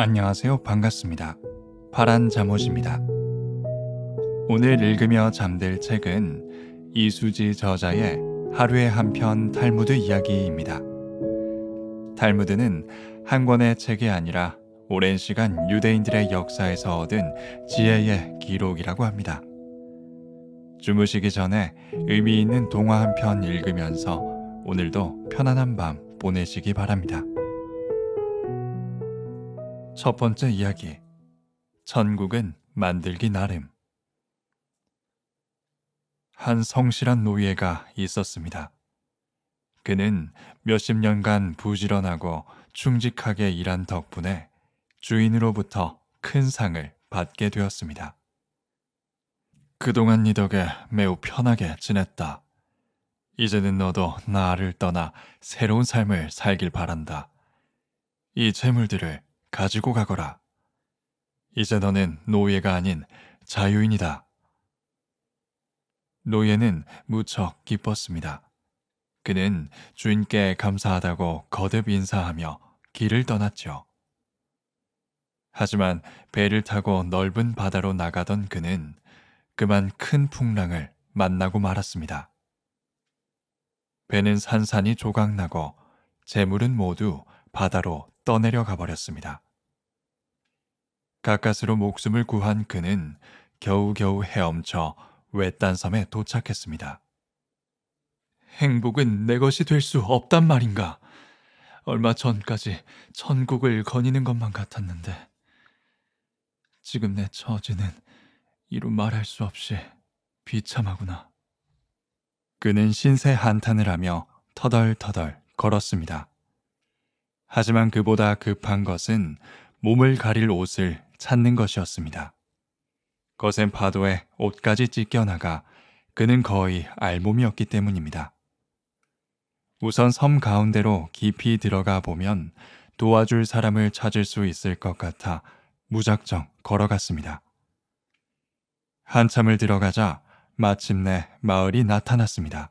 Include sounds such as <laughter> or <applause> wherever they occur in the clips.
안녕하세요. 반갑습니다. 파란 잠옷입니다. 오늘 읽으며 잠들 책은 이수지 저자의 하루에 한 편 탈무드 이야기입니다. 탈무드는 한 권의 책이 아니라 오랜 시간 유대인들의 역사에서 얻은 지혜의 기록이라고 합니다. 주무시기 전에 의미 있는 동화 한 편 읽으면서 오늘도 편안한 밤 보내시기 바랍니다. 첫 번째 이야기. 천국은 만들기 나름. 한 성실한 노예가 있었습니다. 그는 몇십 년간 부지런하고 충직하게 일한 덕분에 주인으로부터 큰 상을 받게 되었습니다. 그동안 네 덕에 매우 편하게 지냈다. 이제는 너도 나를 떠나 새로운 삶을 살길 바란다. 이 재물들을 가지고 가거라. 이제 너는 노예가 아닌 자유인이다. 노예는 무척 기뻤습니다. 그는 주인께 감사하다고 거듭 인사하며 길을 떠났죠. 하지만 배를 타고 넓은 바다로 나가던 그는 그만 큰 풍랑을 만나고 말았습니다. 배는 산산이 조각나고 재물은 모두 바다로 떠내려 가버렸습니다. 가까스로 목숨을 구한 그는 겨우겨우 헤엄쳐 외딴 섬에 도착했습니다. 행복은 내 것이 될 수 없단 말인가? 얼마 전까지 천국을 거니는 것만 같았는데 지금 내 처지는 이루 말할 수 없이 비참하구나. 그는 신세 한탄을 하며 터덜터덜 걸었습니다. 하지만 그보다 급한 것은 몸을 가릴 옷을 찾는 것이었습니다. 거센 파도에 옷까지 찢겨나가 그는 거의 알몸이었기 때문입니다. 우선 섬 가운데로 깊이 들어가 보면 도와줄 사람을 찾을 수 있을 것 같아 무작정 걸어갔습니다. 한참을 들어가자 마침내 마을이 나타났습니다.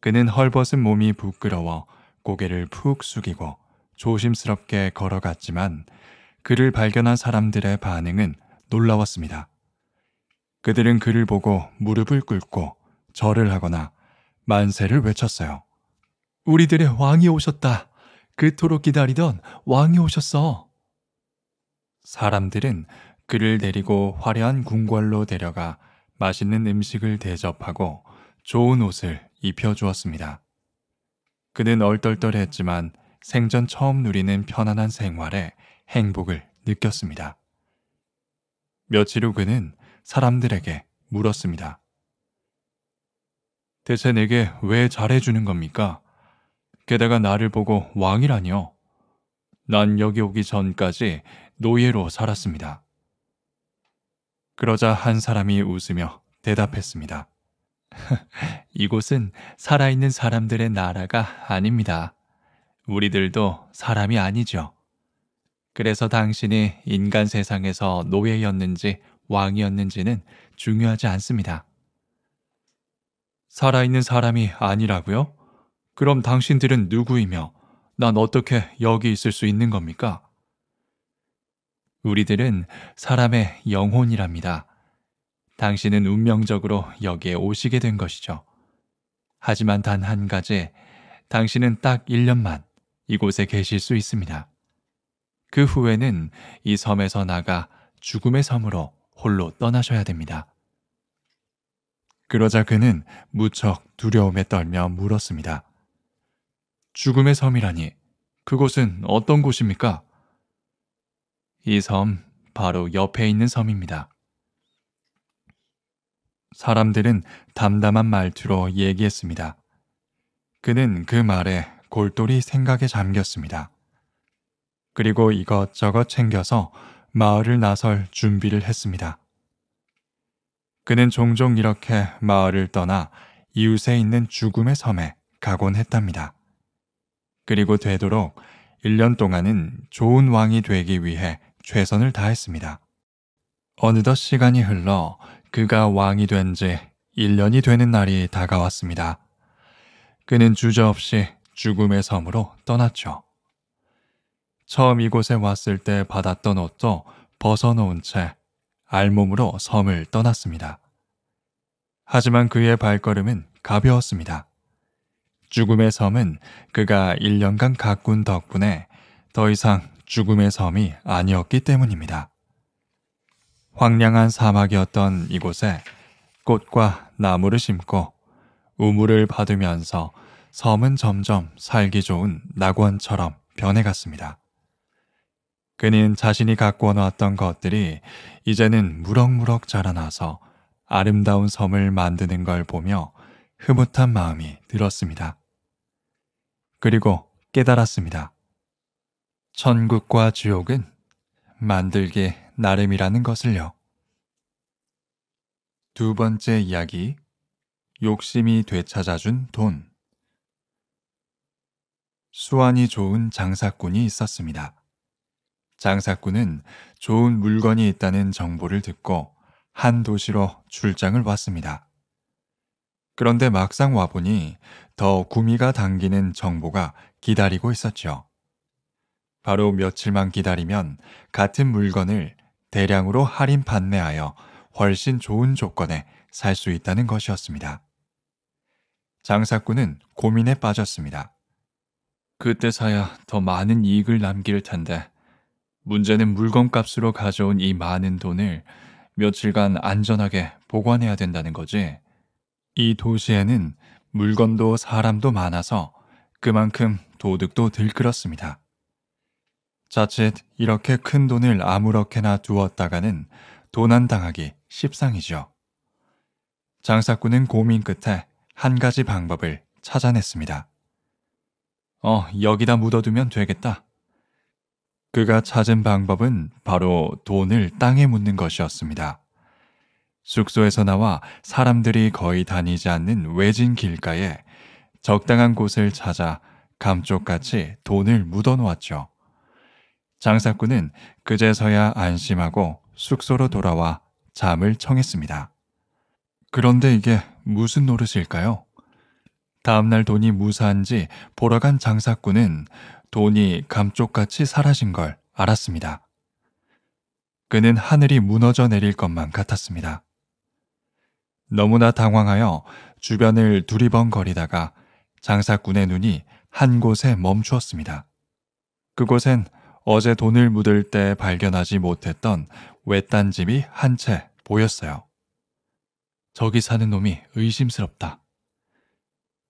그는 헐벗은 몸이 부끄러워 고개를 푹 숙이고 조심스럽게 걸어갔지만 그를 발견한 사람들의 반응은 놀라웠습니다. 그들은 그를 보고 무릎을 꿇고 절을 하거나 만세를 외쳤어요. 우리들의 왕이 오셨다. 그토록 기다리던 왕이 오셨어. 사람들은 그를 데리고 화려한 궁궐로 데려가 맛있는 음식을 대접하고 좋은 옷을 입혀주었습니다. 그는 얼떨떨했지만 생전 처음 누리는 편안한 생활에 행복을 느꼈습니다. 며칠 후 그는 사람들에게 물었습니다. 대체 내게 왜 잘해주는 겁니까? 게다가 나를 보고 왕이라뇨? 난 여기 오기 전까지 노예로 살았습니다. 그러자 한 사람이 웃으며 대답했습니다. <laughs> 이곳은 살아있는 사람들의 나라가 아닙니다. 우리들도 사람이 아니죠. 그래서 당신이 인간 세상에서 노예였는지 왕이었는지는 중요하지 않습니다. 살아있는 사람이 아니라고요? 그럼 당신들은 누구이며 난 어떻게 여기 있을 수 있는 겁니까? 우리들은 사람의 영혼이랍니다. 당신은 운명적으로 여기에 오시게 된 것이죠. 하지만 단 한 가지, 당신은 딱 1년만 이곳에 계실 수 있습니다. 그 후에는 이 섬에서 나가 죽음의 섬으로 홀로 떠나셔야 됩니다. 그러자 그는 무척 두려움에 떨며 물었습니다. 죽음의 섬이라니, 그곳은 어떤 곳입니까? 이 섬, 바로 옆에 있는 섬입니다. 사람들은 담담한 말투로 얘기했습니다. 그는 그 말에 골똘히 생각에 잠겼습니다. 그리고 이것저것 챙겨서 마을을 나설 준비를 했습니다. 그는 종종 이렇게 마을을 떠나 이웃에 있는 죽음의 섬에 가곤 했답니다. 그리고 되도록 1년 동안은 좋은 왕이 되기 위해 최선을 다했습니다. 어느덧 시간이 흘러 그가 왕이 된 지 1년이 되는 날이 다가왔습니다. 그는 주저없이 죽음의 섬으로 떠났죠. 처음 이곳에 왔을 때 받았던 옷도 벗어놓은 채 알몸으로 섬을 떠났습니다. 하지만 그의 발걸음은 가벼웠습니다. 죽음의 섬은 그가 1년간 가꾼 덕분에 더 이상 죽음의 섬이 아니었기 때문입니다. 황량한 사막이었던 이곳에 꽃과 나무를 심고 우물을 받으면서 섬은 점점 살기 좋은 낙원처럼 변해갔습니다. 그는 자신이 갖고 놓았던 것들이 이제는 무럭무럭 자라나서 아름다운 섬을 만드는 걸 보며 흐뭇한 마음이 들었습니다. 그리고 깨달았습니다. 천국과 지옥은 만들기 나름이라는 것을요. 두 번째 이야기, 욕심이 되찾아준 돈. 수완이 좋은 장사꾼이 있었습니다. 장사꾼은 좋은 물건이 있다는 정보를 듣고 한 도시로 출장을 왔습니다. 그런데 막상 와보니 더 구미가 당기는 정보가 기다리고 있었죠. 바로 며칠만 기다리면 같은 물건을 대량으로 할인 판매하여 훨씬 좋은 조건에 살 수 있다는 것이었습니다. 장사꾼은 고민에 빠졌습니다. 그때 사야 더 많은 이익을 남길 텐데 문제는 물건값으로 가져온 이 많은 돈을 며칠간 안전하게 보관해야 된다는 거지. 이 도시에는 물건도 사람도 많아서 그만큼 도둑도 들끓었습니다. 자칫 이렇게 큰 돈을 아무렇게나 두었다가는 도난당하기 십상이죠. 장사꾼은 고민 끝에 한 가지 방법을 찾아냈습니다. 어, 여기다 묻어두면 되겠다. 그가 찾은 방법은 바로 돈을 땅에 묻는 것이었습니다. 숙소에서 나와 사람들이 거의 다니지 않는 외진 길가에 적당한 곳을 찾아 감쪽같이 돈을 묻어 놓았죠. 장사꾼은 그제서야 안심하고 숙소로 돌아와 잠을 청했습니다. 그런데 이게 무슨 노릇일까요? 다음날 돈이 무사한지 보러 간 장사꾼은 돈이 감쪽같이 사라진 걸 알았습니다. 그는 하늘이 무너져 내릴 것만 같았습니다. 너무나 당황하여 주변을 두리번거리다가 장사꾼의 눈이 한 곳에 멈추었습니다. 그곳엔 어제 돈을 묻을 때 발견하지 못했던 외딴 집이 한 채 보였어요. 저기 사는 놈이 의심스럽다.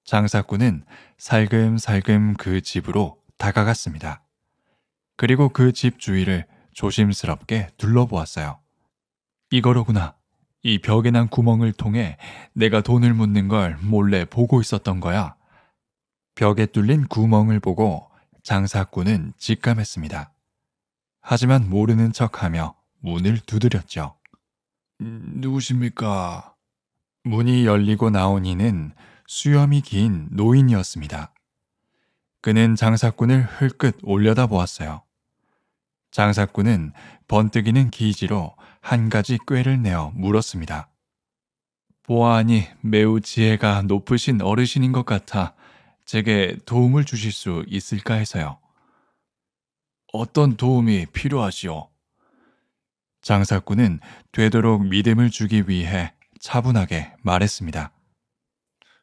장사꾼은 살금살금 그 집으로 다가갔습니다. 그리고 그 집 주위를 조심스럽게 둘러보았어요. 이거로구나. 이 벽에 난 구멍을 통해 내가 돈을 묻는 걸 몰래 보고 있었던 거야. 벽에 뚫린 구멍을 보고 장사꾼은 직감했습니다. 하지만 모르는 척하며 문을 두드렸죠. 누구십니까? 문이 열리고 나온 이는 수염이 긴 노인이었습니다. 그는 장사꾼을 흘끗 올려다 보았어요. 장사꾼은 번뜩이는 기지로 한 가지 꾀를 내어 물었습니다. 보아하니 매우 지혜가 높으신 어르신인 것 같아 제게 도움을 주실 수 있을까 해서요. 어떤 도움이 필요하시오? 장사꾼은 되도록 믿음을 주기 위해 차분하게 말했습니다.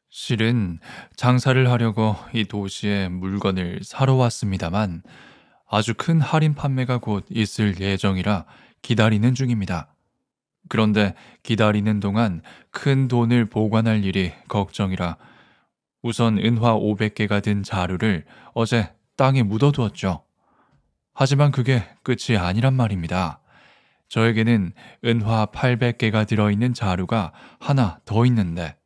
실은 장사를 하려고 이 도시에 물건을 사러 왔습니다만 아주 큰 할인 판매가 곧 있을 예정이라 기다리는 중입니다. 그런데 기다리는 동안 큰 돈을 보관할 일이 걱정이라 우선 은화 500개가 든 자루를 어제 땅에 묻어두었죠. 하지만 그게 끝이 아니란 말입니다. 저에게는 은화 800개가 들어있는 자루가 하나 더 있는데,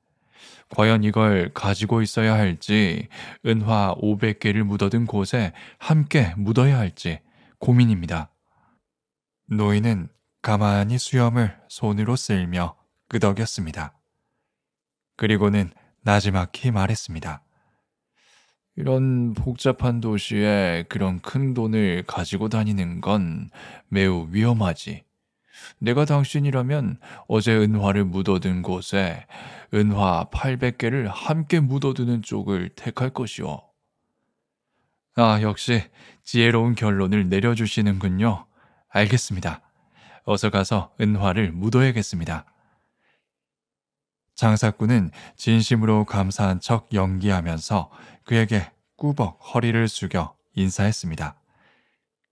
과연 이걸 가지고 있어야 할지, 은화 500개를 묻어둔 곳에 함께 묻어야 할지 고민입니다. 노인은 가만히 수염을 손으로 쓸며 끄덕였습니다. 그리고는 나지막히 말했습니다. 이런 복잡한 도시에 그런 큰 돈을 가지고 다니는 건 매우 위험하지. 내가 당신이라면 어제 은화를 묻어둔 곳에 은화 800개를 함께 묻어두는 쪽을 택할 것이오. 아, 역시 지혜로운 결론을 내려주시는군요. 알겠습니다. 어서 가서 은화를 묻어야겠습니다. 장사꾼은 진심으로 감사한 척 연기하면서 그에게 꾸벅 허리를 숙여 인사했습니다.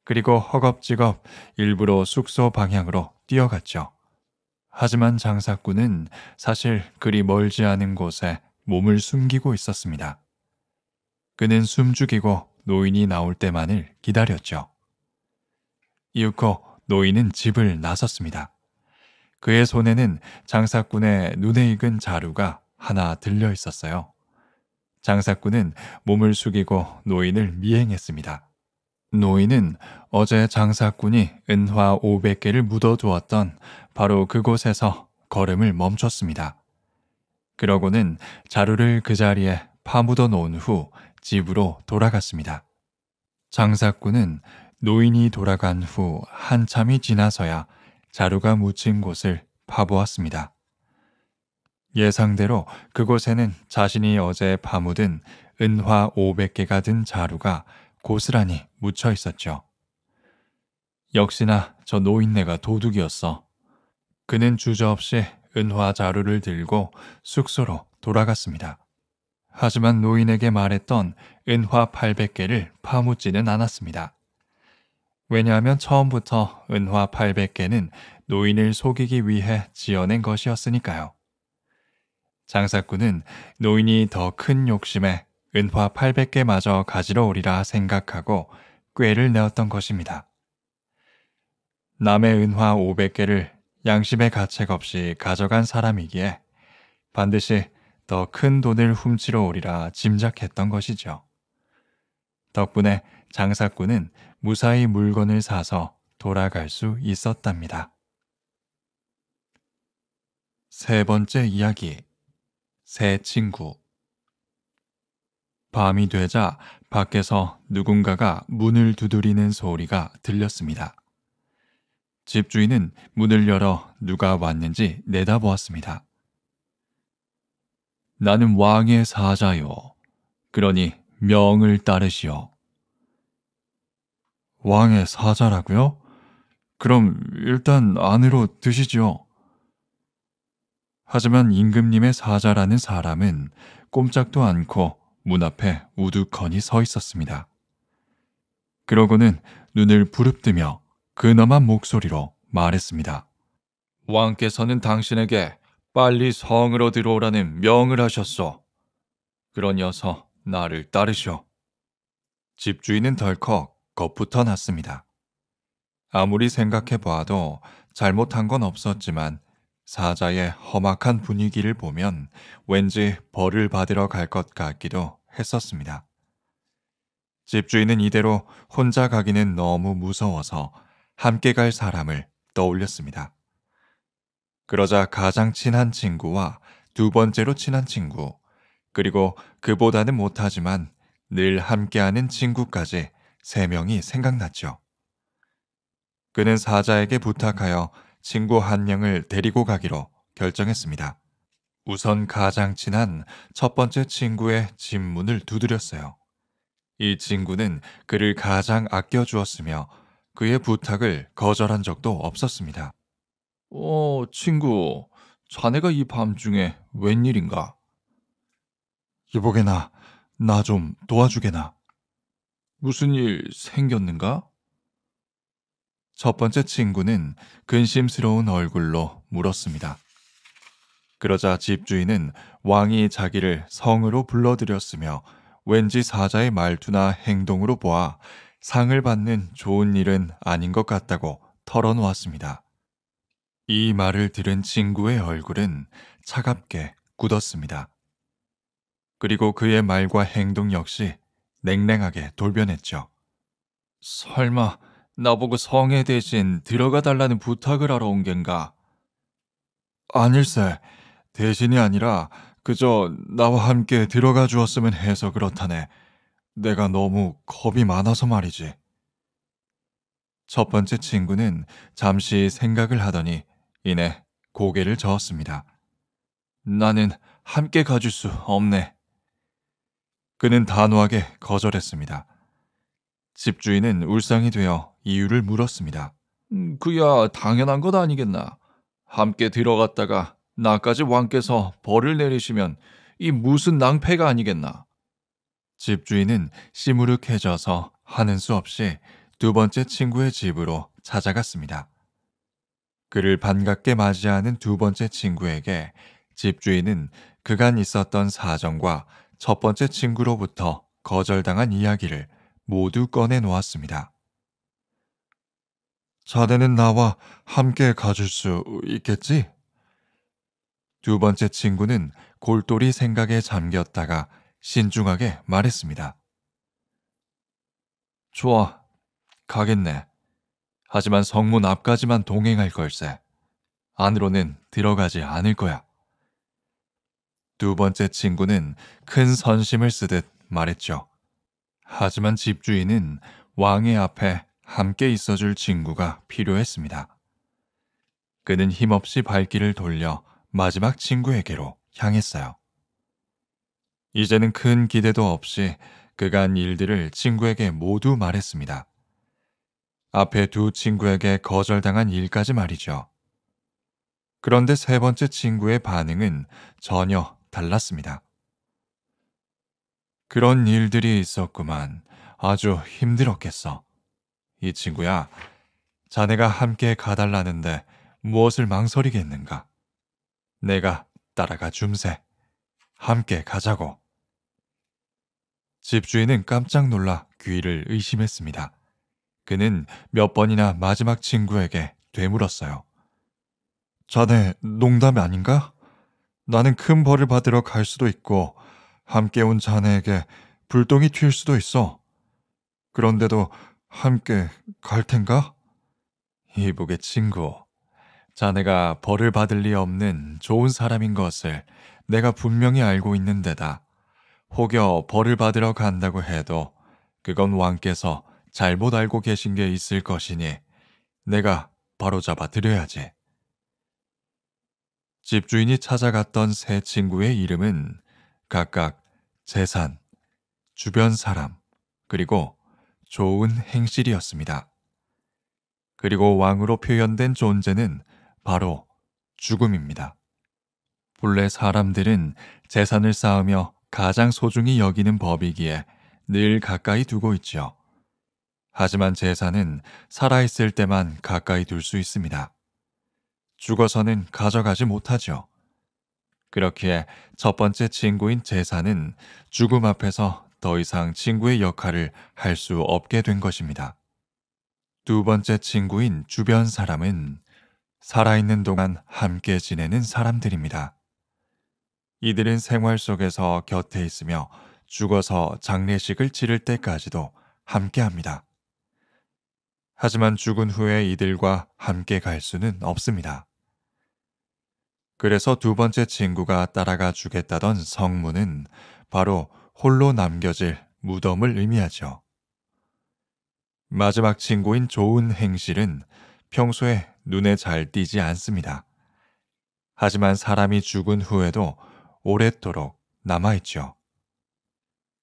그리고 허겁지겁 일부러 숙소 방향으로 뛰어갔죠. 하지만 장사꾼은 사실 그리 멀지 않은 곳에 몸을 숨기고 있었습니다. 그는 숨죽이고 노인이 나올 때만을 기다렸죠. 이윽고 노인은 집을 나섰습니다. 그의 손에는 장사꾼의 눈에 익은 자루가 하나 들려 있었어요. 장사꾼은 몸을 숙이고 노인을 미행했습니다. 노인은 어제 장사꾼이 은화 500개를 묻어두었던 바로 그곳에서 걸음을 멈췄습니다. 그러고는 자루를 그 자리에 파묻어 놓은 후 집으로 돌아갔습니다. 장사꾼은 노인이 돌아간 후 한참이 지나서야 자루가 묻힌 곳을 파보았습니다. 예상대로 그곳에는 자신이 어제 파묻은 은화 500개가 든 자루가 고스란히 묻혀 있었죠. 역시나 저 노인네가 도둑이었어. 그는 주저없이 은화 자루를 들고 숙소로 돌아갔습니다. 하지만 노인에게 말했던 은화 800개를 파묻지는 않았습니다. 왜냐하면 처음부터 은화 800개는 노인을 속이기 위해 지어낸 것이었으니까요. 장사꾼은 노인이 더 큰 욕심에 은화 800개마저 가지러 오리라 생각하고 꾀를 내었던 것입니다. 남의 은화 500개를 양심의 가책 없이 가져간 사람이기에 반드시 더 큰 돈을 훔치러 오리라 짐작했던 것이죠. 덕분에 장사꾼은 무사히 물건을 사서 돌아갈 수 있었답니다. 세 번째 이야기. 새 친구. 밤이 되자 밖에서 누군가가 문을 두드리는 소리가 들렸습니다. 집주인은 문을 열어 누가 왔는지 내다보았습니다. 나는 왕의 사자요. 그러니 명을 따르시오. 왕의 사자라고요? 그럼 일단 안으로 드시지요. 하지만 임금님의 사자라는 사람은 꼼짝도 않고 문 앞에 우두커니 서 있었습니다. 그러고는 눈을 부릅뜨며 근엄한 목소리로 말했습니다. 왕께서는 당신에게 빨리 성으로 들어오라는 명을 하셨소. 그러니어서 나를 따르시오. 집주인은 덜컥 겁부터 났습니다. 아무리 생각해 보아도 잘못한 건 없었지만 사자의 험악한 분위기를 보면 왠지 벌을 받으러 갈 것 같기도 했었습니다. 집주인은 이대로 혼자 가기는 너무 무서워서 함께 갈 사람을 떠올렸습니다. 그러자 가장 친한 친구와 두 번째로 친한 친구, 그리고 그보다는 못하지만 늘 함께하는 친구까지 세 명이 생각났죠. 그는 사자에게 부탁하여 친구 한 명을 데리고 가기로 결정했습니다. 우선 가장 친한 첫 번째 친구의 집 문을 두드렸어요. 이 친구는 그를 가장 아껴주었으며 그의 부탁을 거절한 적도 없었습니다. 어, 친구, 자네가 이 밤중에 웬일인가? 이보게나, 나 좀 도와주게나. 무슨 일 생겼는가? 첫 번째 친구는 근심스러운 얼굴로 물었습니다. 그러자 집주인은 왕이 자기를 성으로 불러들였으며 왠지 사자의 말투나 행동으로 보아 상을 받는 좋은 일은 아닌 것 같다고 털어놓았습니다. 이 말을 들은 친구의 얼굴은 차갑게 굳었습니다. 그리고 그의 말과 행동 역시 냉랭하게 돌변했죠. 설마 나보고 성에 대신 들어가 달라는 부탁을 하러 온 겐가? 아닐세. 대신이 아니라 그저 나와 함께 들어가 주었으면 해서 그렇다네. 내가 너무 겁이 많아서 말이지. 첫 번째 친구는 잠시 생각을 하더니 이내 고개를 저었습니다. 나는 함께 가줄 수 없네. 그는 단호하게 거절했습니다. 집주인은 울상이 되어 이유를 물었습니다. 음, 그야 당연한 것 아니겠나. 함께 들어갔다가 나까지 왕께서 벌을 내리시면 이 무슨 낭패가 아니겠나. 집주인은 시무룩해져서 하는 수 없이 두 번째 친구의 집으로 찾아갔습니다. 그를 반갑게 맞이하는 두 번째 친구에게 집주인은 그간 있었던 사정과 첫 번째 친구로부터 거절당한 이야기를 모두 꺼내놓았습니다. 자네는 나와 함께 가줄 수 있겠지? 두 번째 친구는 골똘히 생각에 잠겼다가 신중하게 말했습니다. 좋아, 가겠네. 하지만 성문 앞까지만 동행할 걸세. 안으로는 들어가지 않을 거야. 두 번째 친구는 큰 선심을 쓰듯 말했죠. 하지만 집주인은 왕의 앞에 함께 있어줄 친구가 필요했습니다. 그는 힘없이 발길을 돌려 마지막 친구에게로 향했어요. 이제는 큰 기대도 없이 그가 한 일들을 친구에게 모두 말했습니다. 앞에 두 친구에게 거절당한 일까지 말이죠. 그런데 세 번째 친구의 반응은 전혀 달랐습니다. 그런 일들이 있었구만. 아주 힘들었겠어. 이 친구야, 자네가 함께 가달라는데 무엇을 망설이겠는가? 내가 따라가 줌세. 함께 가자고. 집주인은 깜짝 놀라 귀를 의심했습니다. 그는 몇 번이나 마지막 친구에게 되물었어요. 자네 농담이 아닌가? 나는 큰 벌을 받으러 갈 수도 있고 함께 온 자네에게 불똥이 튈 수도 있어. 그런데도 함께 갈 텐가? 이복의 친구, 자네가 벌을 받을 리 없는 좋은 사람인 것을 내가 분명히 알고 있는데다. 혹여 벌을 받으러 간다고 해도 그건 왕께서 잘못 알고 계신 게 있을 것이니 내가 바로잡아 드려야지. 집주인이 찾아갔던 세 친구의 이름은 각각 재산, 주변 사람, 그리고 좋은 행실이었습니다. 그리고 왕으로 표현된 존재는 바로 죽음입니다. 본래 사람들은 재산을 쌓으며 가장 소중히 여기는 법이기에 늘 가까이 두고 있지요. 하지만 재산은 살아있을 때만 가까이 둘 수 있습니다. 죽어서는 가져가지 못하죠. 그렇기에 첫 번째 친구인 제사는 죽음 앞에서 더 이상 친구의 역할을 할 수 없게 된 것입니다. 두 번째 친구인 주변 사람은 살아있는 동안 함께 지내는 사람들입니다. 이들은 생활 속에서 곁에 있으며 죽어서 장례식을 치를 때까지도 함께 합니다. 하지만 죽은 후에 이들과 함께 갈 수는 없습니다. 그래서 두 번째 친구가 따라가 주겠다던 성문은 바로 홀로 남겨질 무덤을 의미하죠. 마지막 친구인 좋은 행실은 평소에 눈에 잘 띄지 않습니다. 하지만 사람이 죽은 후에도 오랫도록 남아있죠.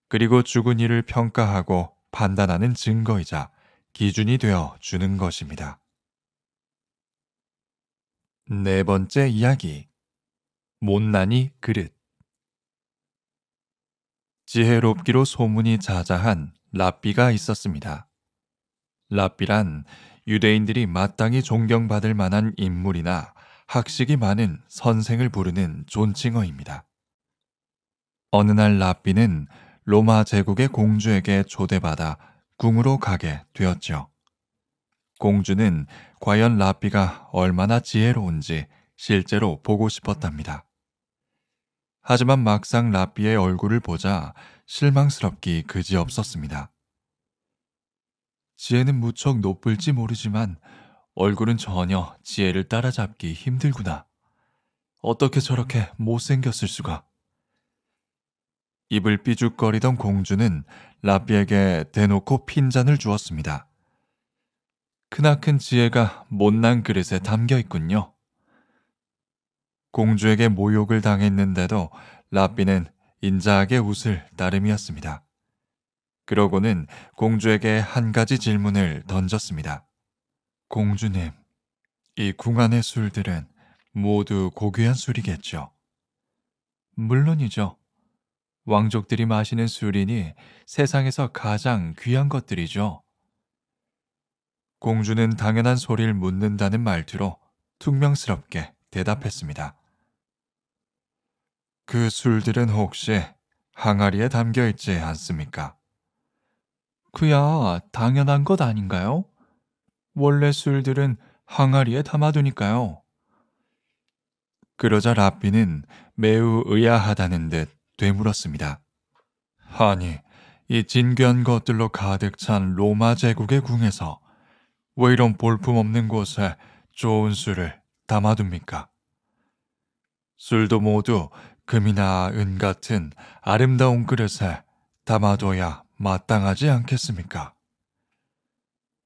그리고 죽은 이를 평가하고 판단하는 증거이자 기준이 되어 주는 것입니다. 네 번째 이야기. 못난이 그릇. 지혜롭기로 소문이 자자한 랍비가 있었습니다. 랍비란 유대인들이 마땅히 존경받을 만한 인물이나 학식이 많은 선생을 부르는 존칭어입니다. 어느 날 랍비는 로마 제국의 공주에게 초대받아 궁으로 가게 되었죠. 공주는 과연 라삐가 얼마나 지혜로운지 실제로 보고 싶었답니다. 하지만 막상 라삐의 얼굴을 보자 실망스럽기 그지없었습니다. 지혜는 무척 높을지 모르지만 얼굴은 전혀 지혜를 따라잡기 힘들구나. 어떻게 저렇게 못생겼을 수가. 입을 삐죽거리던 공주는 라삐에게 대놓고 핀잔을 주었습니다. 크나큰 지혜가 못난 그릇에 담겨 있군요. 공주에게 모욕을 당했는데도 라삐는 인자하게 웃을 따름이었습니다. 그러고는 공주에게 한 가지 질문을 던졌습니다. 공주님, 이 궁안의 술들은 모두 고귀한 술이겠죠? 물론이죠. 왕족들이 마시는 술이니 세상에서 가장 귀한 것들이죠. 공주는 당연한 소리를 묻는다는 말투로 퉁명스럽게 대답했습니다. 그 술들은 혹시 항아리에 담겨 있지 않습니까? 그야 당연한 것 아닌가요? 원래 술들은 항아리에 담아두니까요. 그러자 라삐는 매우 의아하다는 듯 되물었습니다. 아니, 이 진귀한 것들로 가득 찬 로마 제국의 궁에서 왜 이런 볼품없는 곳에 좋은 술을 담아둡니까? 술도 모두 금이나 은 같은 아름다운 그릇에 담아둬야 마땅하지 않겠습니까?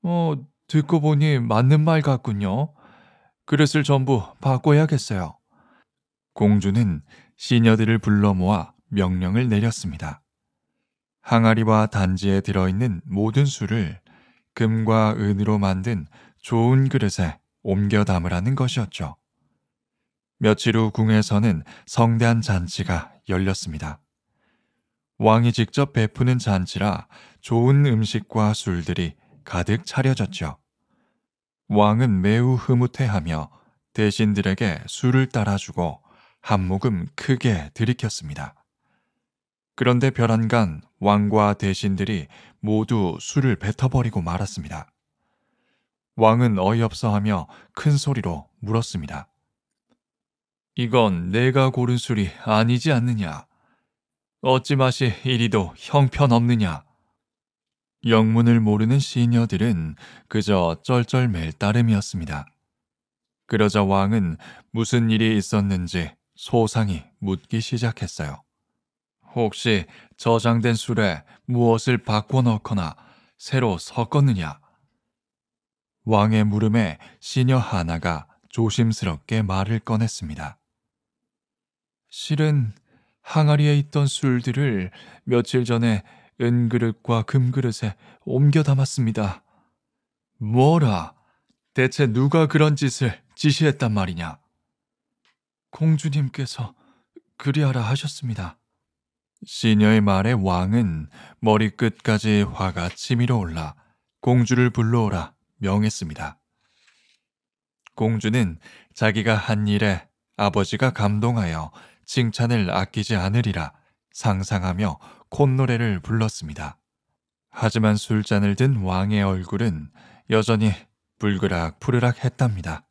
어, 듣고 보니 맞는 말 같군요. 그릇을 전부 바꿔야겠어요. 공주는 시녀들을 불러 모아 명령을 내렸습니다. 항아리와 단지에 들어있는 모든 술을 금과 은으로 만든 좋은 그릇에 옮겨 담으라는 것이었죠. 며칠 후 궁에서는 성대한 잔치가 열렸습니다. 왕이 직접 베푸는 잔치라 좋은 음식과 술들이 가득 차려졌죠. 왕은 매우 흐뭇해하며 대신들에게 술을 따라주고 한 모금 크게 들이켰습니다. 그런데 별안간 왕과 대신들이 모두 술을 뱉어버리고 말았습니다. 왕은 어이없어하며 큰 소리로 물었습니다. 이건 내가 고른 술이 아니지 않느냐? 어찌 맛이 이리도 형편없느냐? 영문을 모르는 시녀들은 그저 쩔쩔맬 따름이었습니다. 그러자 왕은 무슨 일이 있었는지 소상히 묻기 시작했어요. 혹시 저장된 술에 무엇을 바꿔넣거나 새로 섞었느냐? 왕의 물음에 시녀 하나가 조심스럽게 말을 꺼냈습니다. 실은 항아리에 있던 술들을 며칠 전에 은그릇과 금그릇에 옮겨 담았습니다. 뭐라? 대체 누가 그런 짓을 지시했단 말이냐? 공주님께서 그리하라 하셨습니다. 시녀의 말에 왕은 머리끝까지 화가 치밀어 올라 공주를 불러오라 명했습니다. 공주는 자기가 한 일에 아버지가 감동하여 칭찬을 아끼지 않으리라 상상하며 콧노래를 불렀습니다. 하지만 술잔을 든 왕의 얼굴은 여전히 불그락 푸르락 했답니다.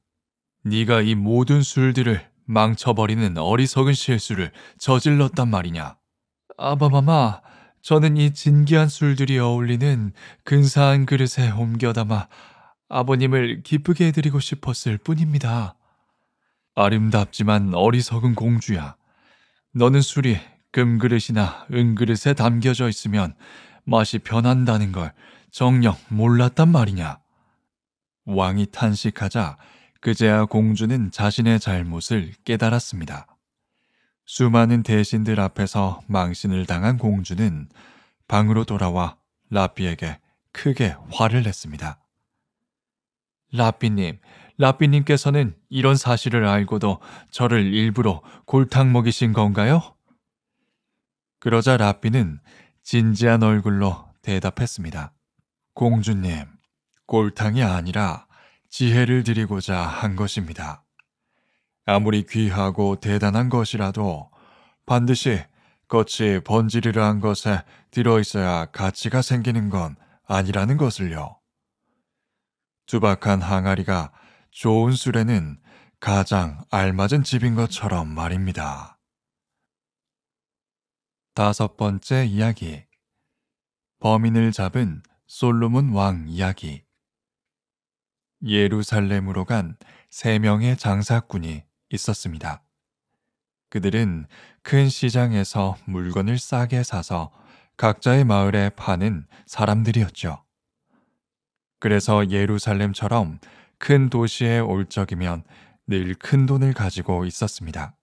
네가 이 모든 술들을 망쳐버리는 어리석은 실수를 저질렀단 말이냐. 아바마마, 저는 이 진귀한 술들이 어울리는 근사한 그릇에 옮겨 담아 아버님을 기쁘게 해드리고 싶었을 뿐입니다. 아름답지만 어리석은 공주야. 너는 술이 금그릇이나 은그릇에 담겨져 있으면 맛이 변한다는 걸 정녕 몰랐단 말이냐. 왕이 탄식하자 그제야 공주는 자신의 잘못을 깨달았습니다. 수많은 대신들 앞에서 망신을 당한 공주는 방으로 돌아와 라삐에게 크게 화를 냈습니다. 라삐님, 라삐님께서는 이런 사실을 알고도 저를 일부러 골탕 먹이신 건가요? 그러자 라삐는 진지한 얼굴로 대답했습니다. 공주님, 골탕이 아니라 지혜를 드리고자 한 것입니다. 아무리 귀하고 대단한 것이라도 반드시 겉이 번지르르한 것에 들어있어야 가치가 생기는 건 아니라는 것을요. 투박한 항아리가 좋은 술에는 가장 알맞은 집인 것처럼 말입니다. 다섯 번째 이야기 범인을 잡은 솔로몬 왕 이야기 예루살렘으로 간 세 명의 장사꾼이 있었습니다. 그들은 큰 시장에서 물건을 싸게 사서 각자의 마을에 파는 사람들이었죠. 그래서 예루살렘처럼 큰 도시에 올 적이면 늘 큰 돈을 가지고 있었습니다.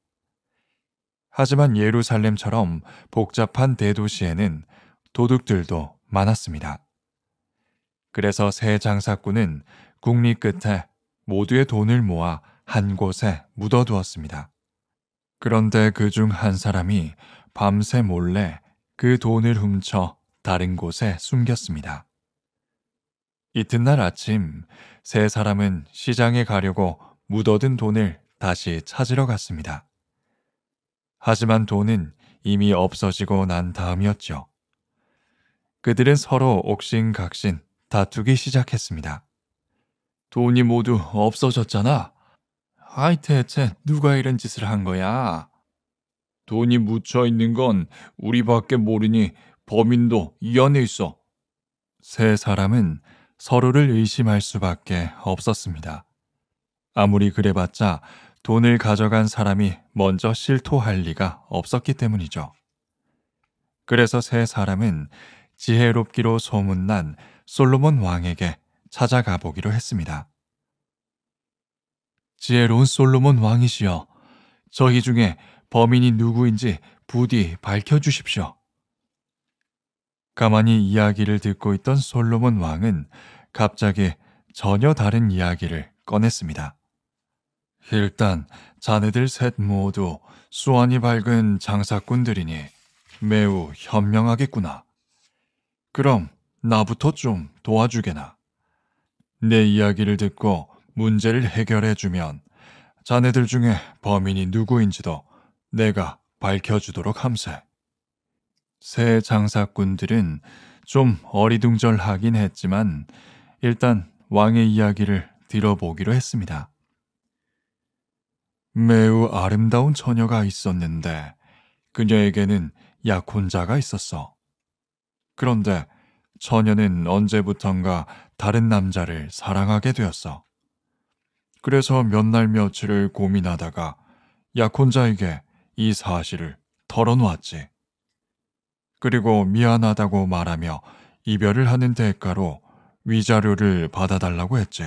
하지만 예루살렘처럼 복잡한 대도시에는 도둑들도 많았습니다. 그래서 새 장사꾼은 국리 끝에 모두의 돈을 모아 한 곳에 묻어두었습니다. 그런데 그 중 한 사람이 밤새 몰래 그 돈을 훔쳐 다른 곳에 숨겼습니다. 이튿날 아침 세 사람은 시장에 가려고 묻어둔 돈을 다시 찾으러 갔습니다. 하지만 돈은 이미 없어지고 난 다음이었죠. 그들은 서로 옥신각신 다투기 시작했습니다. 돈이 모두 없어졌잖아. 아이 대체 누가 이런 짓을 한 거야? 돈이 묻혀 있는 건 우리밖에 모르니 범인도 이 안에 있어. 세 사람은 서로를 의심할 수밖에 없었습니다. 아무리 그래봤자 돈을 가져간 사람이 먼저 실토할 리가 없었기 때문이죠. 그래서 세 사람은 지혜롭기로 소문난 솔로몬 왕에게 찾아가 보기로 했습니다. 지혜로운 솔로몬 왕이시여, 저희 중에 범인이 누구인지 부디 밝혀주십시오. 가만히 이야기를 듣고 있던 솔로몬 왕은 갑자기 전혀 다른 이야기를 꺼냈습니다. 일단 자네들 셋 모두 수완이 밝은 장사꾼들이니 매우 현명하겠구나. 그럼 나부터 좀 도와주게나. 내 이야기를 듣고 문제를 해결해주면 자네들 중에 범인이 누구인지도 내가 밝혀주도록 함세. 새 장사꾼들은 좀 어리둥절하긴 했지만 일단 왕의 이야기를 들어보기로 했습니다. 매우 아름다운 처녀가 있었는데 그녀에게는 약혼자가 있었어. 그런데 처녀는 언제부턴가 다른 남자를 사랑하게 되었어. 그래서 몇 날 며칠을 고민하다가 약혼자에게 이 사실을 털어놓았지. 그리고 미안하다고 말하며 이별을 하는 대가로 위자료를 받아달라고 했지.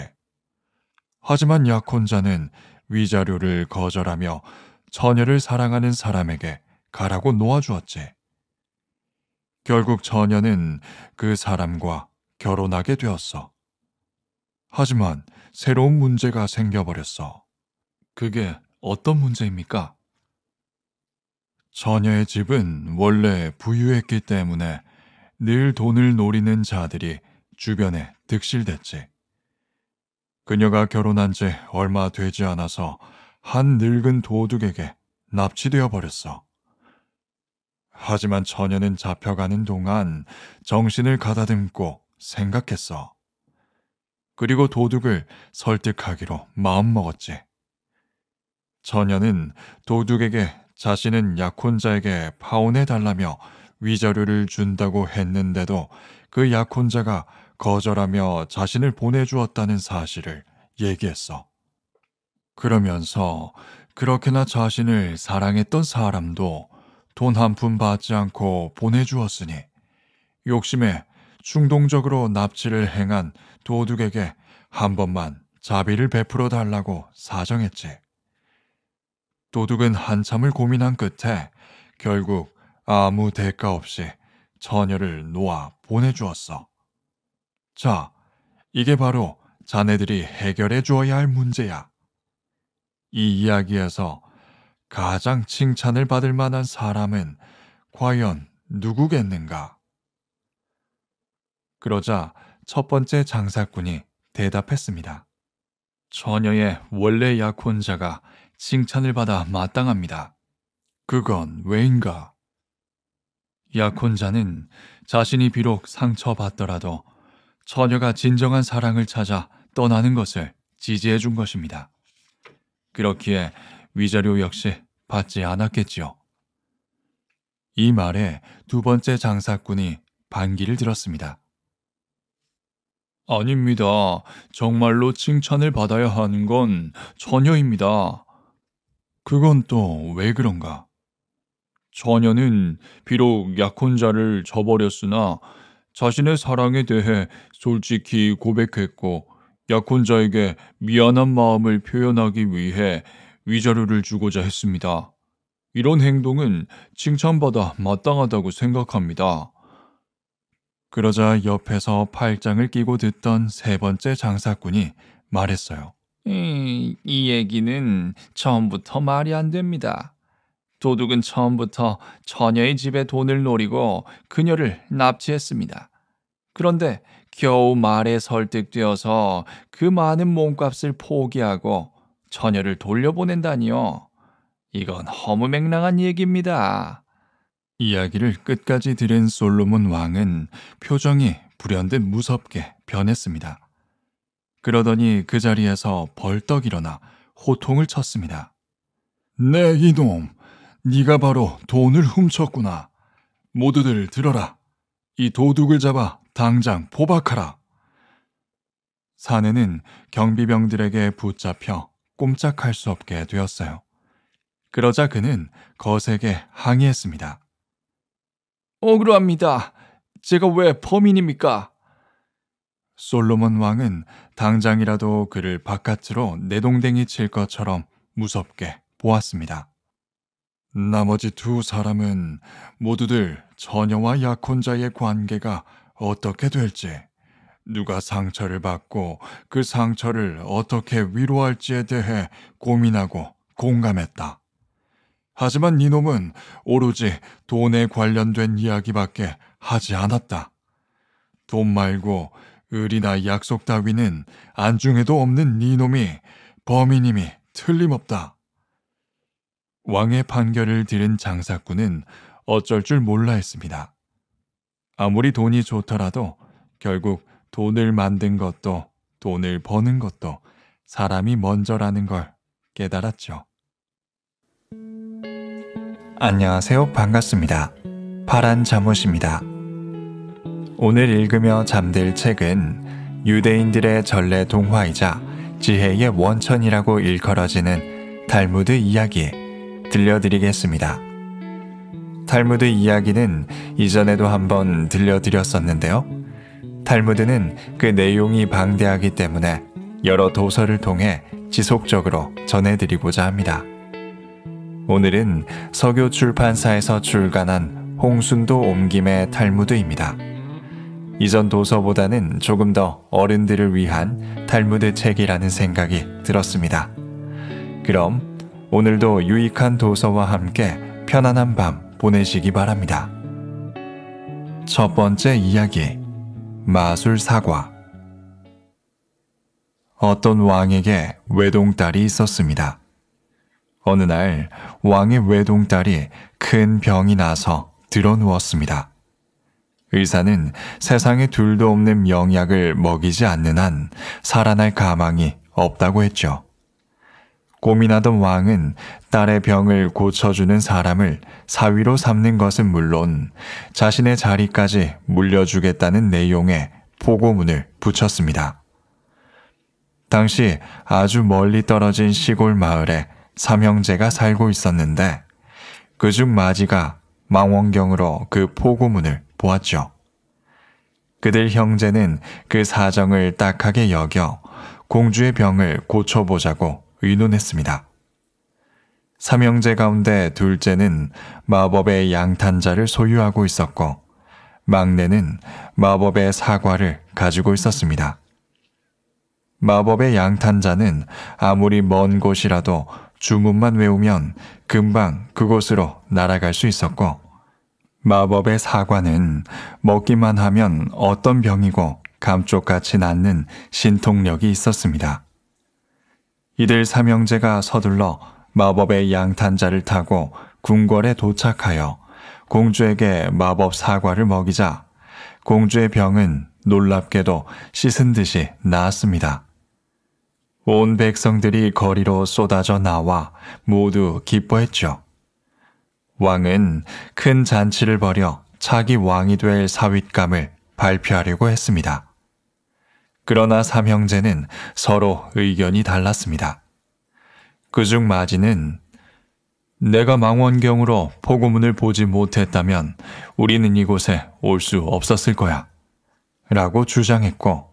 하지만 약혼자는 위자료를 거절하며 처녀를 사랑하는 사람에게 가라고 놓아주었지. 결국 처녀는 그 사람과 결혼하게 되었어. 하지만 새로운 문제가 생겨버렸어. 그게 어떤 문제입니까? 처녀의 집은 원래 부유했기 때문에 늘 돈을 노리는 자들이 주변에 득실됐지. 그녀가 결혼한 지 얼마 되지 않아서 한 늙은 도둑에게 납치되어 버렸어. 하지만 처녀는 잡혀가는 동안 정신을 가다듬고 생각했어. 그리고 도둑을 설득하기로 마음먹었지. 처녀는 도둑에게 자신은 약혼자에게 파혼해달라며 위자료를 준다고 했는데도 그 약혼자가 거절하며 자신을 보내주었다는 사실을 얘기했어. 그러면서 그렇게나 자신을 사랑했던 사람도 돈 한 푼 받지 않고 보내주었으니 욕심에 충동적으로 납치를 행한 도둑에게 한 번만 자비를 베풀어 달라고 사정했지. 도둑은 한참을 고민한 끝에 결국 아무 대가 없이 처녀를 놓아 보내주었어. 자, 이게 바로 자네들이 해결해 주어야 할 문제야. 이 이야기에서 가장 칭찬을 받을 만한 사람은 과연 누구겠는가? 그러자 첫 번째 장사꾼이 대답했습니다. 처녀의 원래 약혼자가 칭찬을 받아 마땅합니다. 그건 왜인가? 약혼자는 자신이 비록 상처받더라도 처녀가 진정한 사랑을 찾아 떠나는 것을 지지해 준 것입니다. 그렇기에 위자료 역시 받지 않았겠지요. 이 말에 두 번째 장사꾼이 반기를 들었습니다. 아닙니다. 정말로 칭찬을 받아야 하는 건 처녀입니다. 그건 또 왜 그런가? 처녀는 비록 약혼자를 저버렸으나 자신의 사랑에 대해 솔직히 고백했고 약혼자에게 미안한 마음을 표현하기 위해 위자료를 주고자 했습니다. 이런 행동은 칭찬받아 마땅하다고 생각합니다. 그러자 옆에서 팔짱을 끼고 듣던 세 번째 장사꾼이 말했어요. 이, 이 얘기는 처음부터 말이 안 됩니다. 도둑은 처음부터 처녀의 집에 돈을 노리고 그녀를 납치했습니다. 그런데 겨우 말에 설득되어서 그 많은 몸값을 포기하고 처녀를 돌려보낸다니요. 이건 허무맹랑한 얘기입니다. 이야기를 끝까지 들은 솔로몬 왕은 표정이 불현듯 무섭게 변했습니다. 그러더니 그 자리에서 벌떡 일어나 호통을 쳤습니다. 네 이놈, 네가 바로 돈을 훔쳤구나. 모두들 들어라. 이 도둑을 잡아 당장 포박하라. 사내는 경비병들에게 붙잡혀 꼼짝할 수 없게 되었어요. 그러자 그는 거세게 항의했습니다. 억울합니다. 제가 왜 범인입니까? 솔로몬 왕은 당장이라도 그를 바깥으로 내동댕이 칠 것처럼 무섭게 보았습니다. 나머지 두 사람은 모두들 처녀와 약혼자의 관계가 어떻게 될지, 누가 상처를 받고 그 상처를 어떻게 위로할지에 대해 고민하고 공감했다. 하지만 니놈은 오로지 돈에 관련된 이야기밖에 하지 않았다. 돈 말고 을이나 약속 따위는 안중에도 없는 니놈이 범인임이 틀림없다. 왕의 판결을 들은 장사꾼은 어쩔 줄 몰라 했습니다. 아무리 돈이 좋더라도 결국 돈을 만든 것도 돈을 버는 것도 사람이 먼저라는 걸 깨달았죠. 안녕하세요. 반갑습니다. 파란 잠옷입니다. 오늘 읽으며 잠들 책은 유대인들의 전래 동화이자 지혜의 원천이라고 일컬어지는 달무드 이야기 들려드리겠습니다. 달무드 이야기는 이전에도 한번 들려드렸었는데요. 달무드는 그 내용이 방대하기 때문에 여러 도서를 통해 지속적으로 전해드리고자 합니다. 오늘은 서교 출판사에서 출간한 홍순도 옮김의 탈무드입니다. 이전 도서보다는 조금 더 어른들을 위한 탈무드 책이라는 생각이 들었습니다. 그럼 오늘도 유익한 도서와 함께 편안한 밤 보내시기 바랍니다. 첫 번째 이야기 마술사과 어떤 왕에게 외동딸이 있었습니다. 어느 날 왕의 외동딸이 큰 병이 나서 드러 누웠습니다. 의사는 세상에 둘도 없는 명약을 먹이지 않는 한 살아날 가망이 없다고 했죠. 고민하던 왕은 딸의 병을 고쳐주는 사람을 사위로 삼는 것은 물론 자신의 자리까지 물려주겠다는 내용의 포고문을 붙였습니다. 당시 아주 멀리 떨어진 시골 마을에 삼형제가 살고 있었는데 그 중 마지가 망원경으로 그 포고문을 보았죠. 그들 형제는 그 사정을 딱하게 여겨 공주의 병을 고쳐보자고 의논했습니다. 삼형제 가운데 둘째는 마법의 양탄자를 소유하고 있었고 막내는 마법의 사과를 가지고 있었습니다. 마법의 양탄자는 아무리 먼 곳이라도 주문만 외우면 금방 그곳으로 날아갈 수 있었고, 마법의 사과는 먹기만 하면 어떤 병이고 감쪽같이 낫는 신통력이 있었습니다. 이들 삼형제가 서둘러 마법의 양탄자를 타고 궁궐에 도착하여 공주에게 마법 사과를 먹이자 공주의 병은 놀랍게도 씻은 듯이 나았습니다. 온 백성들이 거리로 쏟아져 나와 모두 기뻐했죠. 왕은 큰 잔치를 벌여 차기 왕이 될 사윗감을 발표하려고 했습니다. 그러나 삼형제는 서로 의견이 달랐습니다. 그 중 마지는 내가 망원경으로 포고문을 보지 못했다면 우리는 이곳에 올 수 없었을 거야. 라고 주장했고,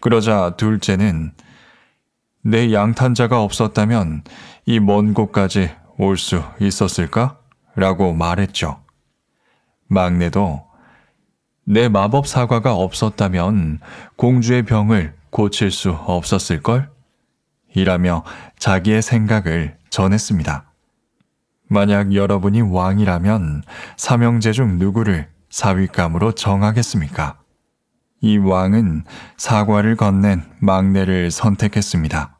그러자 둘째는 내 양탄자가 없었다면 이 먼 곳까지 올 수 있었을까? 라고 말했죠. 막내도 내 마법 사과가 없었다면 공주의 병을 고칠 수 없었을걸? 이라며 자기의 생각을 전했습니다. 만약 여러분이 왕이라면 삼형제 중 누구를 사윗감으로 정하겠습니까? 이 왕은 사과를 건넨 막내를 선택했습니다.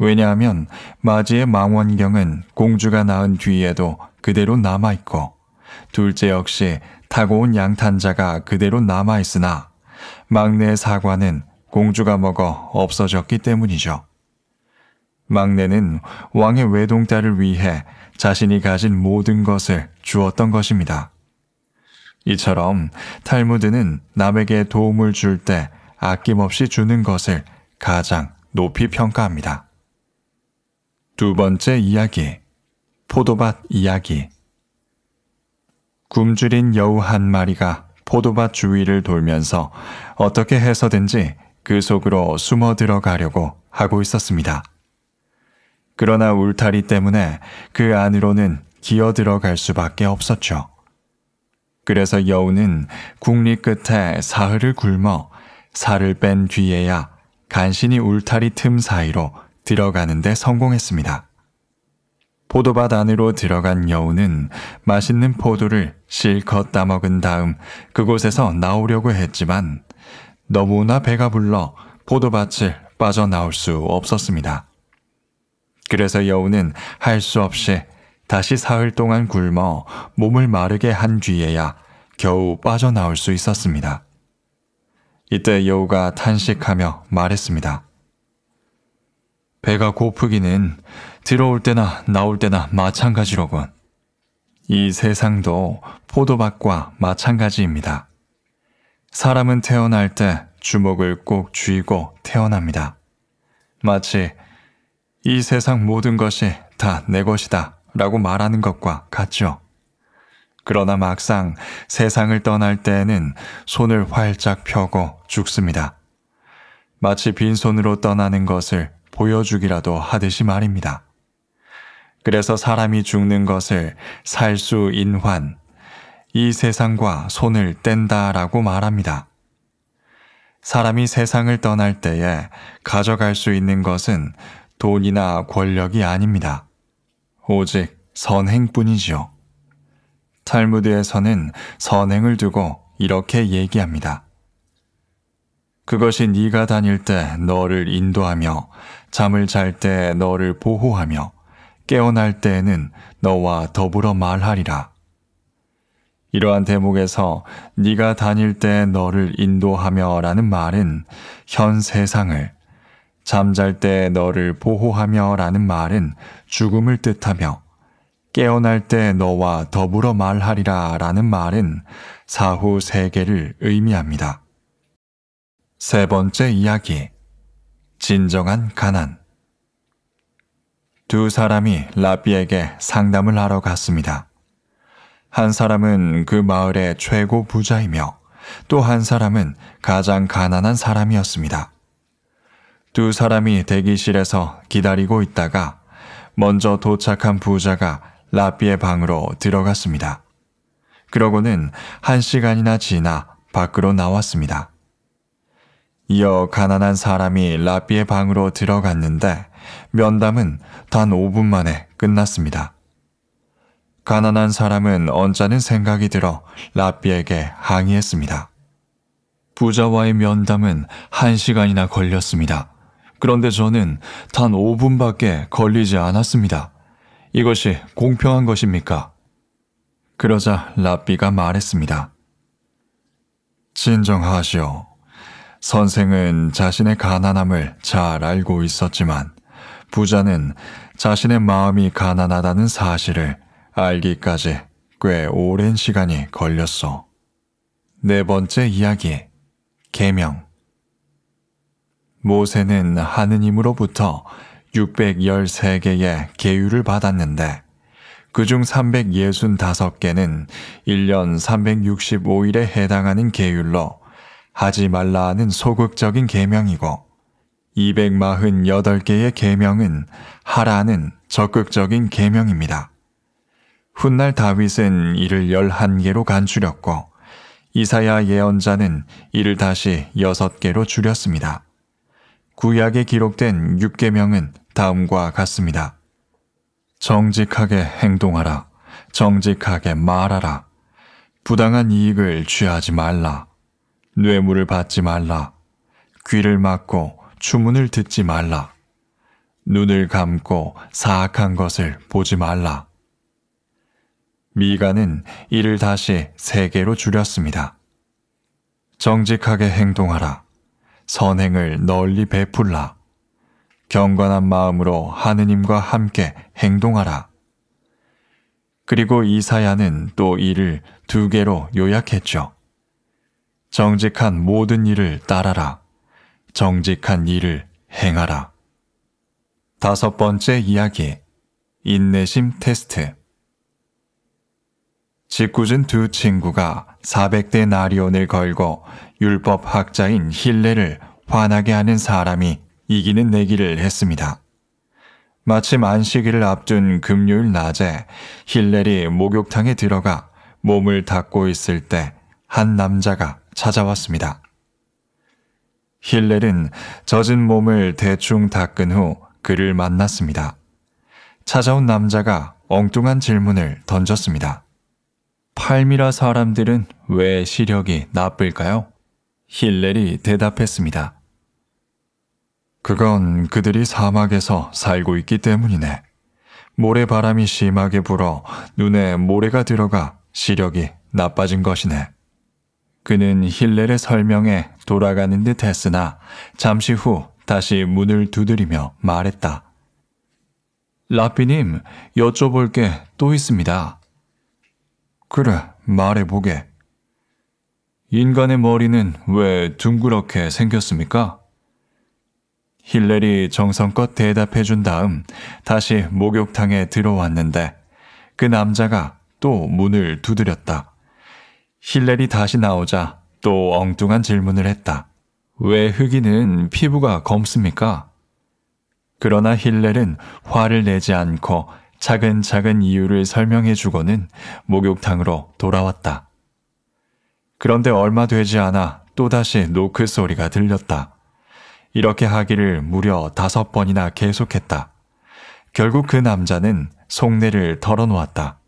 왜냐하면 마지의 망원경은 공주가 낳은 뒤에도 그대로 남아있고 둘째 역시 타고 온 양탄자가 그대로 남아있으나 막내의 사과는 공주가 먹어 없어졌기 때문이죠. 막내는 왕의 외동딸을 위해 자신이 가진 모든 것을 주었던 것입니다. 이처럼 탈무드는 남에게 도움을 줄 때 아낌없이 주는 것을 가장 높이 평가합니다. 두 번째 이야기. 포도밭 이야기. 굶주린 여우 한 마리가 포도밭 주위를 돌면서 어떻게 해서든지 그 속으로 숨어 들어가려고 하고 있었습니다. 그러나 울타리 때문에 그 안으로는 기어 들어갈 수밖에 없었죠. 그래서 여우는 국리 끝에 사흘을 굶어 살을 뺀 뒤에야 간신히 울타리 틈 사이로 들어가는데 성공했습니다. 포도밭 안으로 들어간 여우는 맛있는 포도를 실컷 따먹은 다음 그곳에서 나오려고 했지만 너무나 배가 불러 포도밭을 빠져나올 수 없었습니다. 그래서 여우는 할 수 없이 다시 사흘 동안 굶어 몸을 마르게 한 뒤에야 겨우 빠져나올 수 있었습니다. 이때 여우가 탄식하며 말했습니다. 배가 고프기는 들어올 때나 나올 때나 마찬가지로군. 이 세상도 포도밭과 마찬가지입니다. 사람은 태어날 때 주먹을 꼭 쥐고 태어납니다. 마치 이 세상 모든 것이 다 내 것이다 라고 말하는 것과 같죠. 그러나 막상 세상을 떠날 때에는 손을 활짝 펴고 죽습니다. 마치 빈손으로 떠나는 것을 보여주기라도 하듯이 말입니다. 그래서 사람이 죽는 것을 살수 인환, 이 세상과 손을 뗀다 라고 말합니다. 사람이 세상을 떠날 때에 가져갈 수 있는 것은 돈이나 권력이 아닙니다. 오직 선행뿐이지요. 탈무드에서는 선행을 두고 이렇게 얘기합니다. 그것이 네가 다닐 때 너를 인도하며 잠을 잘 때 너를 보호하며 깨어날 때에는 너와 더불어 말하리라. 이러한 대목에서 네가 다닐 때 너를 인도하며라는 말은 현 세상을 잠잘 때 너를 보호하며라는 말은 죽음을 뜻하며 깨어날 때 너와 더불어 말하리라 라는 말은 사후 세계를 의미합니다. 세 번째 이야기. 진정한 가난. 두 사람이 라비에게 상담을 하러 갔습니다. 한 사람은 그 마을의 최고 부자이며 또 한 사람은 가장 가난한 사람이었습니다. 두 사람이 대기실에서 기다리고 있다가 먼저 도착한 부자가 라삐의 방으로 들어갔습니다. 그러고는 한 시간이나 지나 밖으로 나왔습니다. 이어 가난한 사람이 라삐의 방으로 들어갔는데 면담은 단 5분 만에 끝났습니다. 가난한 사람은 언짢은 생각이 들어 라삐에게 항의했습니다. 부자와의 면담은 1시간이나 걸렸습니다. 그런데 저는 단 5분밖에 걸리지 않았습니다. 이것이 공평한 것입니까? 그러자 라삐가 말했습니다. 진정하시오. 선생은 자신의 가난함을 잘 알고 있었지만 부자는 자신의 마음이 가난하다는 사실을 알기까지 꽤 오랜 시간이 걸렸소. 네 번째 이야기. 개명. 모세는 하느님으로부터 613개의 계율을 받았는데 그 중 365개는 1년 365일에 해당하는 계율로 하지 말라 하는 소극적인 계명이고 248개의 계명은 하라는 적극적인 계명입니다. 훗날 다윗은 이를 11개로 간추렸고 이사야 예언자는 이를 다시 6개로 줄였습니다. 구약에 기록된 6계명은 다음과 같습니다. 정직하게 행동하라. 정직하게 말하라. 부당한 이익을 취하지 말라. 뇌물을 받지 말라. 귀를 막고 주문을 듣지 말라. 눈을 감고 사악한 것을 보지 말라. 미가는 이를 다시 세 개로 줄였습니다. 정직하게 행동하라. 선행을 널리 베풀라. 경건한 마음으로 하느님과 함께 행동하라. 그리고 이사야는 또 이를 두 개로 요약했죠. 정직한 모든 일을 따라라. 정직한 일을 행하라. 다섯 번째 이야기. 인내심 테스트. 짓궂은 두 친구가 400대 나리온을 걸고 율법 학자인 힐레를 화나게 하는 사람이 이기는 내기를 했습니다. 마침 안식일을 앞둔 금요일 낮에 힐레리 목욕탕에 들어가 몸을 닦고 있을 때 한 남자가 찾아왔습니다. 힐레은 젖은 몸을 대충 닦은 후 그를 만났습니다. 찾아온 남자가 엉뚱한 질문을 던졌습니다. 팔미라 사람들은 왜 시력이 나쁠까요? 힐렐이 대답했습니다. 그건 그들이 사막에서 살고 있기 때문이네. 모래바람이 심하게 불어 눈에 모래가 들어가 시력이 나빠진 것이네. 그는 힐렐의 설명에 돌아가는 듯 했으나 잠시 후 다시 문을 두드리며 말했다. 라피님, 여쭤볼 게 또 있습니다. 그래, 말해보게. 인간의 머리는 왜 둥그렇게 생겼습니까? 힐렐이 정성껏 대답해 준 다음 다시 목욕탕에 들어왔는데 그 남자가 또 문을 두드렸다. 힐렐이 다시 나오자 또 엉뚱한 질문을 했다. 왜 흑인은 피부가 검습니까? 그러나 힐렐은 화를 내지 않고 차근차근 이유를 설명해 주고는 목욕탕으로 돌아왔다. 그런데 얼마 되지 않아 또다시 노크 소리가 들렸다. 이렇게 하기를 무려 다섯 번이나 계속했다. 결국 그 남자는 속내를 털어놓았다.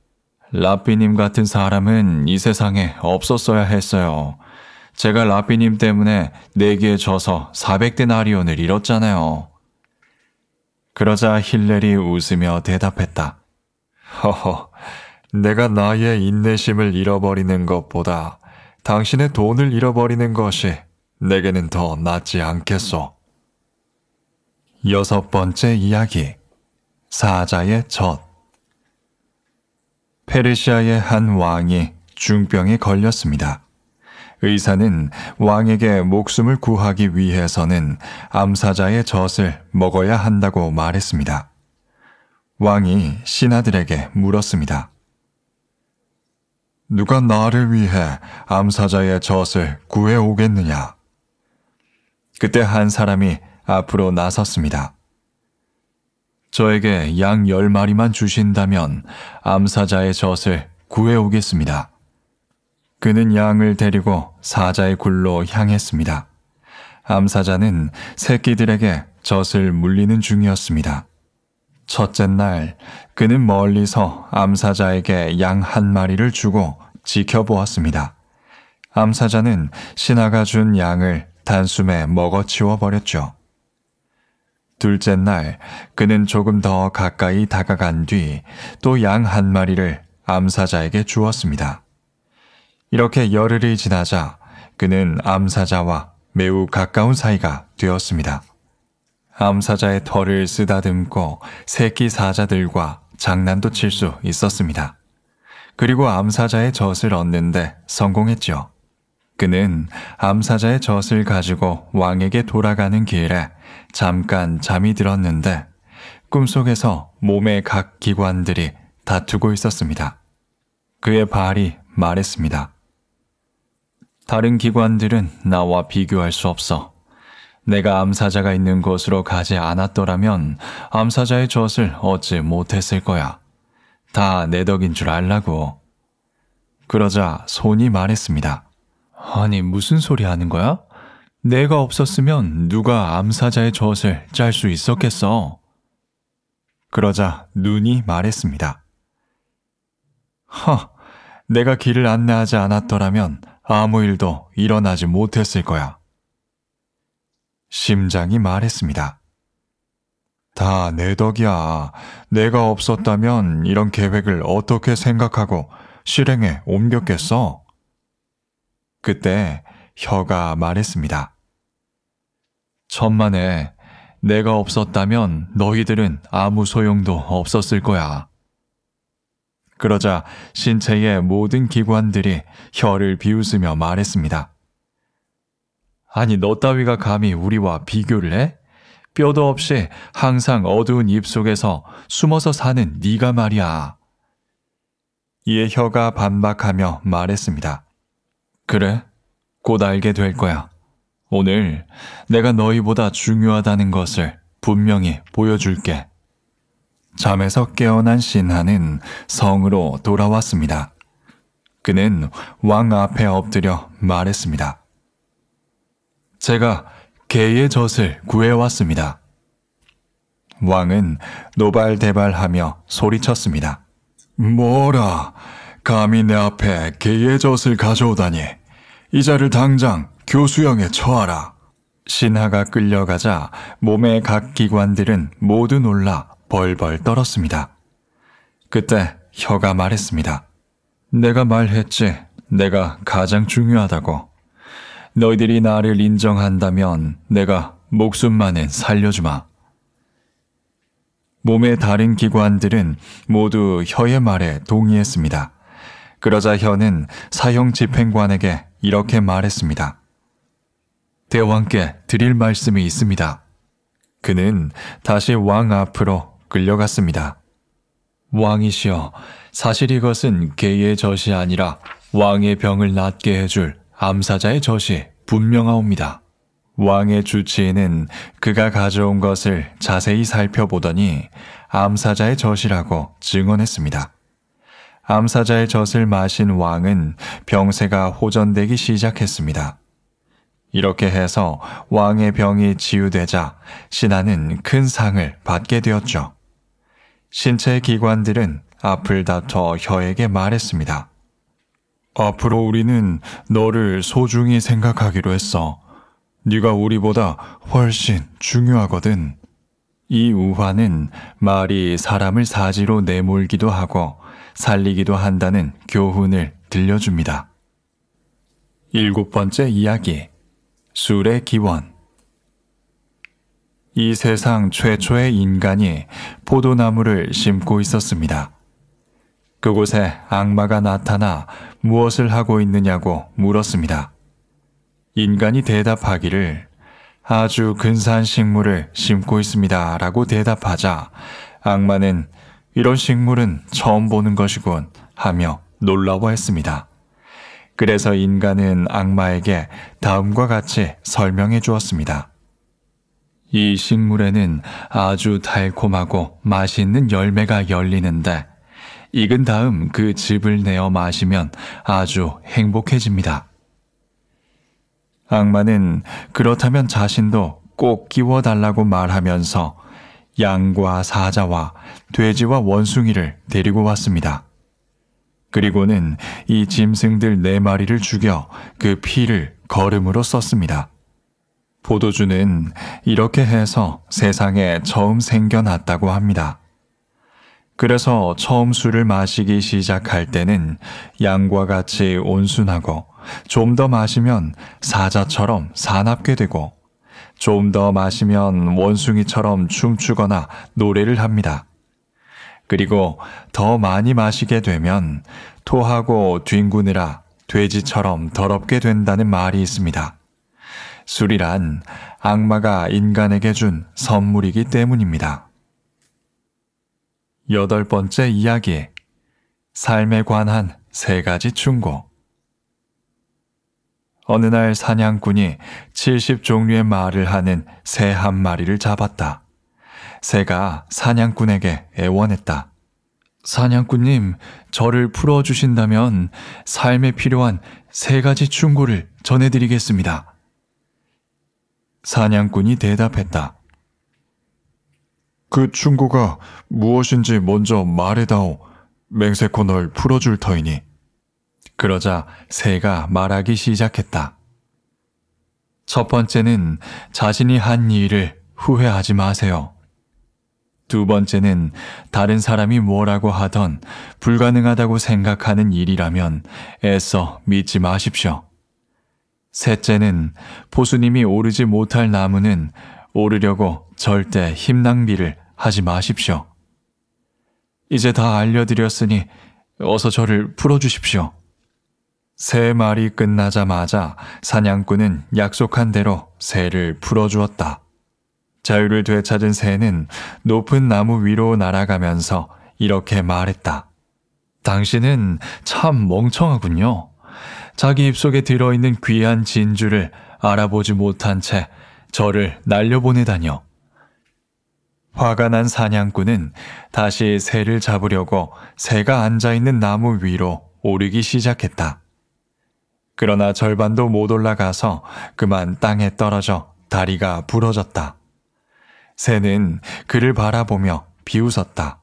라삐님 같은 사람은 이 세상에 없었어야 했어요. 제가 라삐님 때문에 내기에 네 져서 400대 나리온을 잃었잖아요. 그러자 힐렐이 웃으며 대답했다. 허허, 내가 나의 인내심을 잃어버리는 것보다 당신의 돈을 잃어버리는 것이 내게는 더 낫지 않겠소. 여섯 번째 이야기. 사자의 젖. 페르시아의 한 왕이 중병에 걸렸습니다. 의사는 왕에게 목숨을 구하기 위해서는 암사자의 젖을 먹어야 한다고 말했습니다. 왕이 신하들에게 물었습니다. 누가 나를 위해 암사자의 젖을 구해오겠느냐? 그때 한 사람이 앞으로 나섰습니다. 저에게 양 열마리만 주신다면 암사자의 젖을 구해오겠습니다. 그는 양을 데리고 사자의 굴로 향했습니다. 암사자는 새끼들에게 젖을 물리는 중이었습니다. 첫째 날, 그는 멀리서 암사자에게 양 한 마리를 주고 지켜보았습니다. 암사자는 신하가 준 양을 단숨에 먹어치워 버렸죠. 둘째 날, 그는 조금 더 가까이 다가간 뒤 또 양 한 마리를 암사자에게 주었습니다. 이렇게 열흘이 지나자 그는 암사자와 매우 가까운 사이가 되었습니다. 암사자의 털을 쓰다듬고 새끼 사자들과 장난도 칠 수 있었습니다. 그리고 암사자의 젖을 얻는데 성공했지요. 그는 암사자의 젖을 가지고 왕에게 돌아가는 길에 잠깐 잠이 들었는데 꿈속에서 몸의 각 기관들이 다투고 있었습니다. 그의 발이 말했습니다. 다른 기관들은 나와 비교할 수 없어. 내가 암사자가 있는 곳으로 가지 않았더라면 암사자의 젖을 얻지 못했을 거야. 다 내 덕인 줄 알라고. 그러자 손이 말했습니다. 아니, 무슨 소리 하는 거야? 내가 없었으면 누가 암사자의 젖을 짤 수 있었겠어. 그러자 눈이 말했습니다. 허, 내가 길을 안내하지 않았더라면 아무 일도 일어나지 못했을 거야. 심장이 말했습니다. 다 내 덕이야. 내가 없었다면 이런 계획을 어떻게 생각하고 실행에 옮겼겠어? 그때 혀가 말했습니다. 천만에 내가 없었다면 너희들은 아무 소용도 없었을 거야. 그러자 신체의 모든 기관들이 혀를 비웃으며 말했습니다. 아니, 너 따위가 감히 우리와 비교를 해? 뼈도 없이 항상 어두운 입 속에서 숨어서 사는 네가 말이야. 이에 혀가 반박하며 말했습니다. 그래, 곧 알게 될 거야. 오늘 내가 너희보다 중요하다는 것을 분명히 보여줄게. 잠에서 깨어난 신하는 성으로 돌아왔습니다. 그는 왕 앞에 엎드려 말했습니다. 제가 개의 젖을 구해왔습니다. 왕은 노발대발하며 소리쳤습니다. 뭐라, 감히 내 앞에 개의 젖을 가져오다니. 이 자를 당장 교수형에 처하라. 신하가 끌려가자 몸의 각 기관들은 모두 놀라 벌벌 떨었습니다. 그때 혀가 말했습니다. 내가 말했지. 내가 가장 중요하다고. 너희들이 나를 인정한다면 내가 목숨만은 살려주마. 몸의 다른 기관들은 모두 혀의 말에 동의했습니다. 그러자 혀는 사형 집행관에게 이렇게 말했습니다. 대왕께 드릴 말씀이 있습니다. 그는 다시 왕 앞으로 끌려갔습니다. 왕이시여, 사실 이것은 개의 젖이 아니라 왕의 병을 낫게 해줄 암사자의 젖이 분명하옵니다. 왕의 주치의는 그가 가져온 것을 자세히 살펴보더니 암사자의 젖이라고 증언했습니다. 암사자의 젖을 마신 왕은 병세가 호전되기 시작했습니다. 이렇게 해서 왕의 병이 치유되자 신하는 큰 상을 받게 되었죠. 신체 기관들은 앞을 다퉈 혀에게 말했습니다. 앞으로 우리는 너를 소중히 생각하기로 했어. 네가 우리보다 훨씬 중요하거든. 이 우화는 말이 사람을 사지로 내몰기도 하고 살리기도 한다는 교훈을 들려줍니다. 일곱 번째 이야기. 술의 기원. 이 세상 최초의 인간이 포도나무를 심고 있었습니다. 그곳에 악마가 나타나 무엇을 하고 있느냐고 물었습니다. 인간이 대답하기를 아주 근사한 식물을 심고 있습니다. 라고 대답하자 악마는 이런 식물은 처음 보는 것이군 하며 놀라워했습니다. 그래서 인간은 악마에게 다음과 같이 설명해 주었습니다. 이 식물에는 아주 달콤하고 맛있는 열매가 열리는데 익은 다음 그 즙을 내어 마시면 아주 행복해집니다. 악마는 그렇다면 자신도 꼭 끼워달라고 말하면서 양과 사자와 돼지와 원숭이를 데리고 왔습니다. 그리고는 이 짐승들 네 마리를 죽여 그 피를 걸음으로 썼습니다. 보도주는 이렇게 해서 세상에 처음 생겨났다고 합니다. 그래서 처음 술을 마시기 시작할 때는 양과 같이 온순하고 좀 더 마시면 사자처럼 사납게 되고 좀 더 마시면 원숭이처럼 춤추거나 노래를 합니다. 그리고 더 많이 마시게 되면 토하고 뒹구느라 돼지처럼 더럽게 된다는 말이 있습니다. 술이란 악마가 인간에게 준 선물이기 때문입니다. 여덟 번째 이야기. 삶에 관한 세 가지 충고. 어느 날 사냥꾼이 70종류의 말을 하는 새 한 마리를 잡았다. 새가 사냥꾼에게 애원했다. 사냥꾼님, 저를 풀어주신다면 삶에 필요한 세 가지 충고를 전해드리겠습니다. 사냥꾼이 대답했다. 그 충고가 무엇인지 먼저 말해다오. 맹세코 널 풀어줄 터이니. 그러자 새가 말하기 시작했다. 첫 번째는 자신이 한 일을 후회하지 마세요. 두 번째는 다른 사람이 뭐라고 하던 불가능하다고 생각하는 일이라면 애써 믿지 마십시오. 셋째는 보수님이 오르지 못할 나무는 오르려고 절대 힘 낭비를 하지 마십시오. 이제 다 알려드렸으니 어서 저를 풀어주십시오. 새 말이 끝나자마자 사냥꾼은 약속한 대로 새를 풀어주었다. 자유를 되찾은 새는 높은 나무 위로 날아가면서 이렇게 말했다. 당신은 참 멍청하군요. 자기 입속에 들어있는 귀한 진주를 알아보지 못한 채 저를 날려보내다녀. 화가 난 사냥꾼은 다시 새를 잡으려고 새가 앉아있는 나무 위로 오르기 시작했다. 그러나 절반도 못 올라가서 그만 땅에 떨어져 다리가 부러졌다. 새는 그를 바라보며 비웃었다.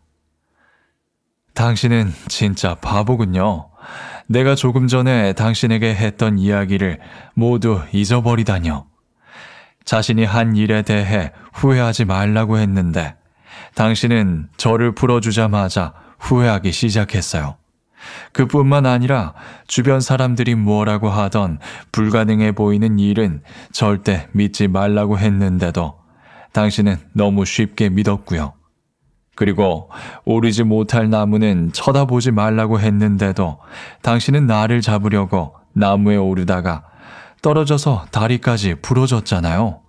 당신은 진짜 바보군요. 내가 조금 전에 당신에게 했던 이야기를 모두 잊어버리다뇨. 자신이 한 일에 대해 후회하지 말라고 했는데 당신은 저를 풀어주자마자 후회하기 시작했어요. 그뿐만 아니라 주변 사람들이 뭐라고 하던 불가능해 보이는 일은 절대 믿지 말라고 했는데도 당신은 너무 쉽게 믿었고요. 그리고 오르지 못할 나무는 쳐다보지 말라고 했는데도 당신은 나를 잡으려고 나무에 오르다가 떨어져서 다리까지 부러졌잖아요.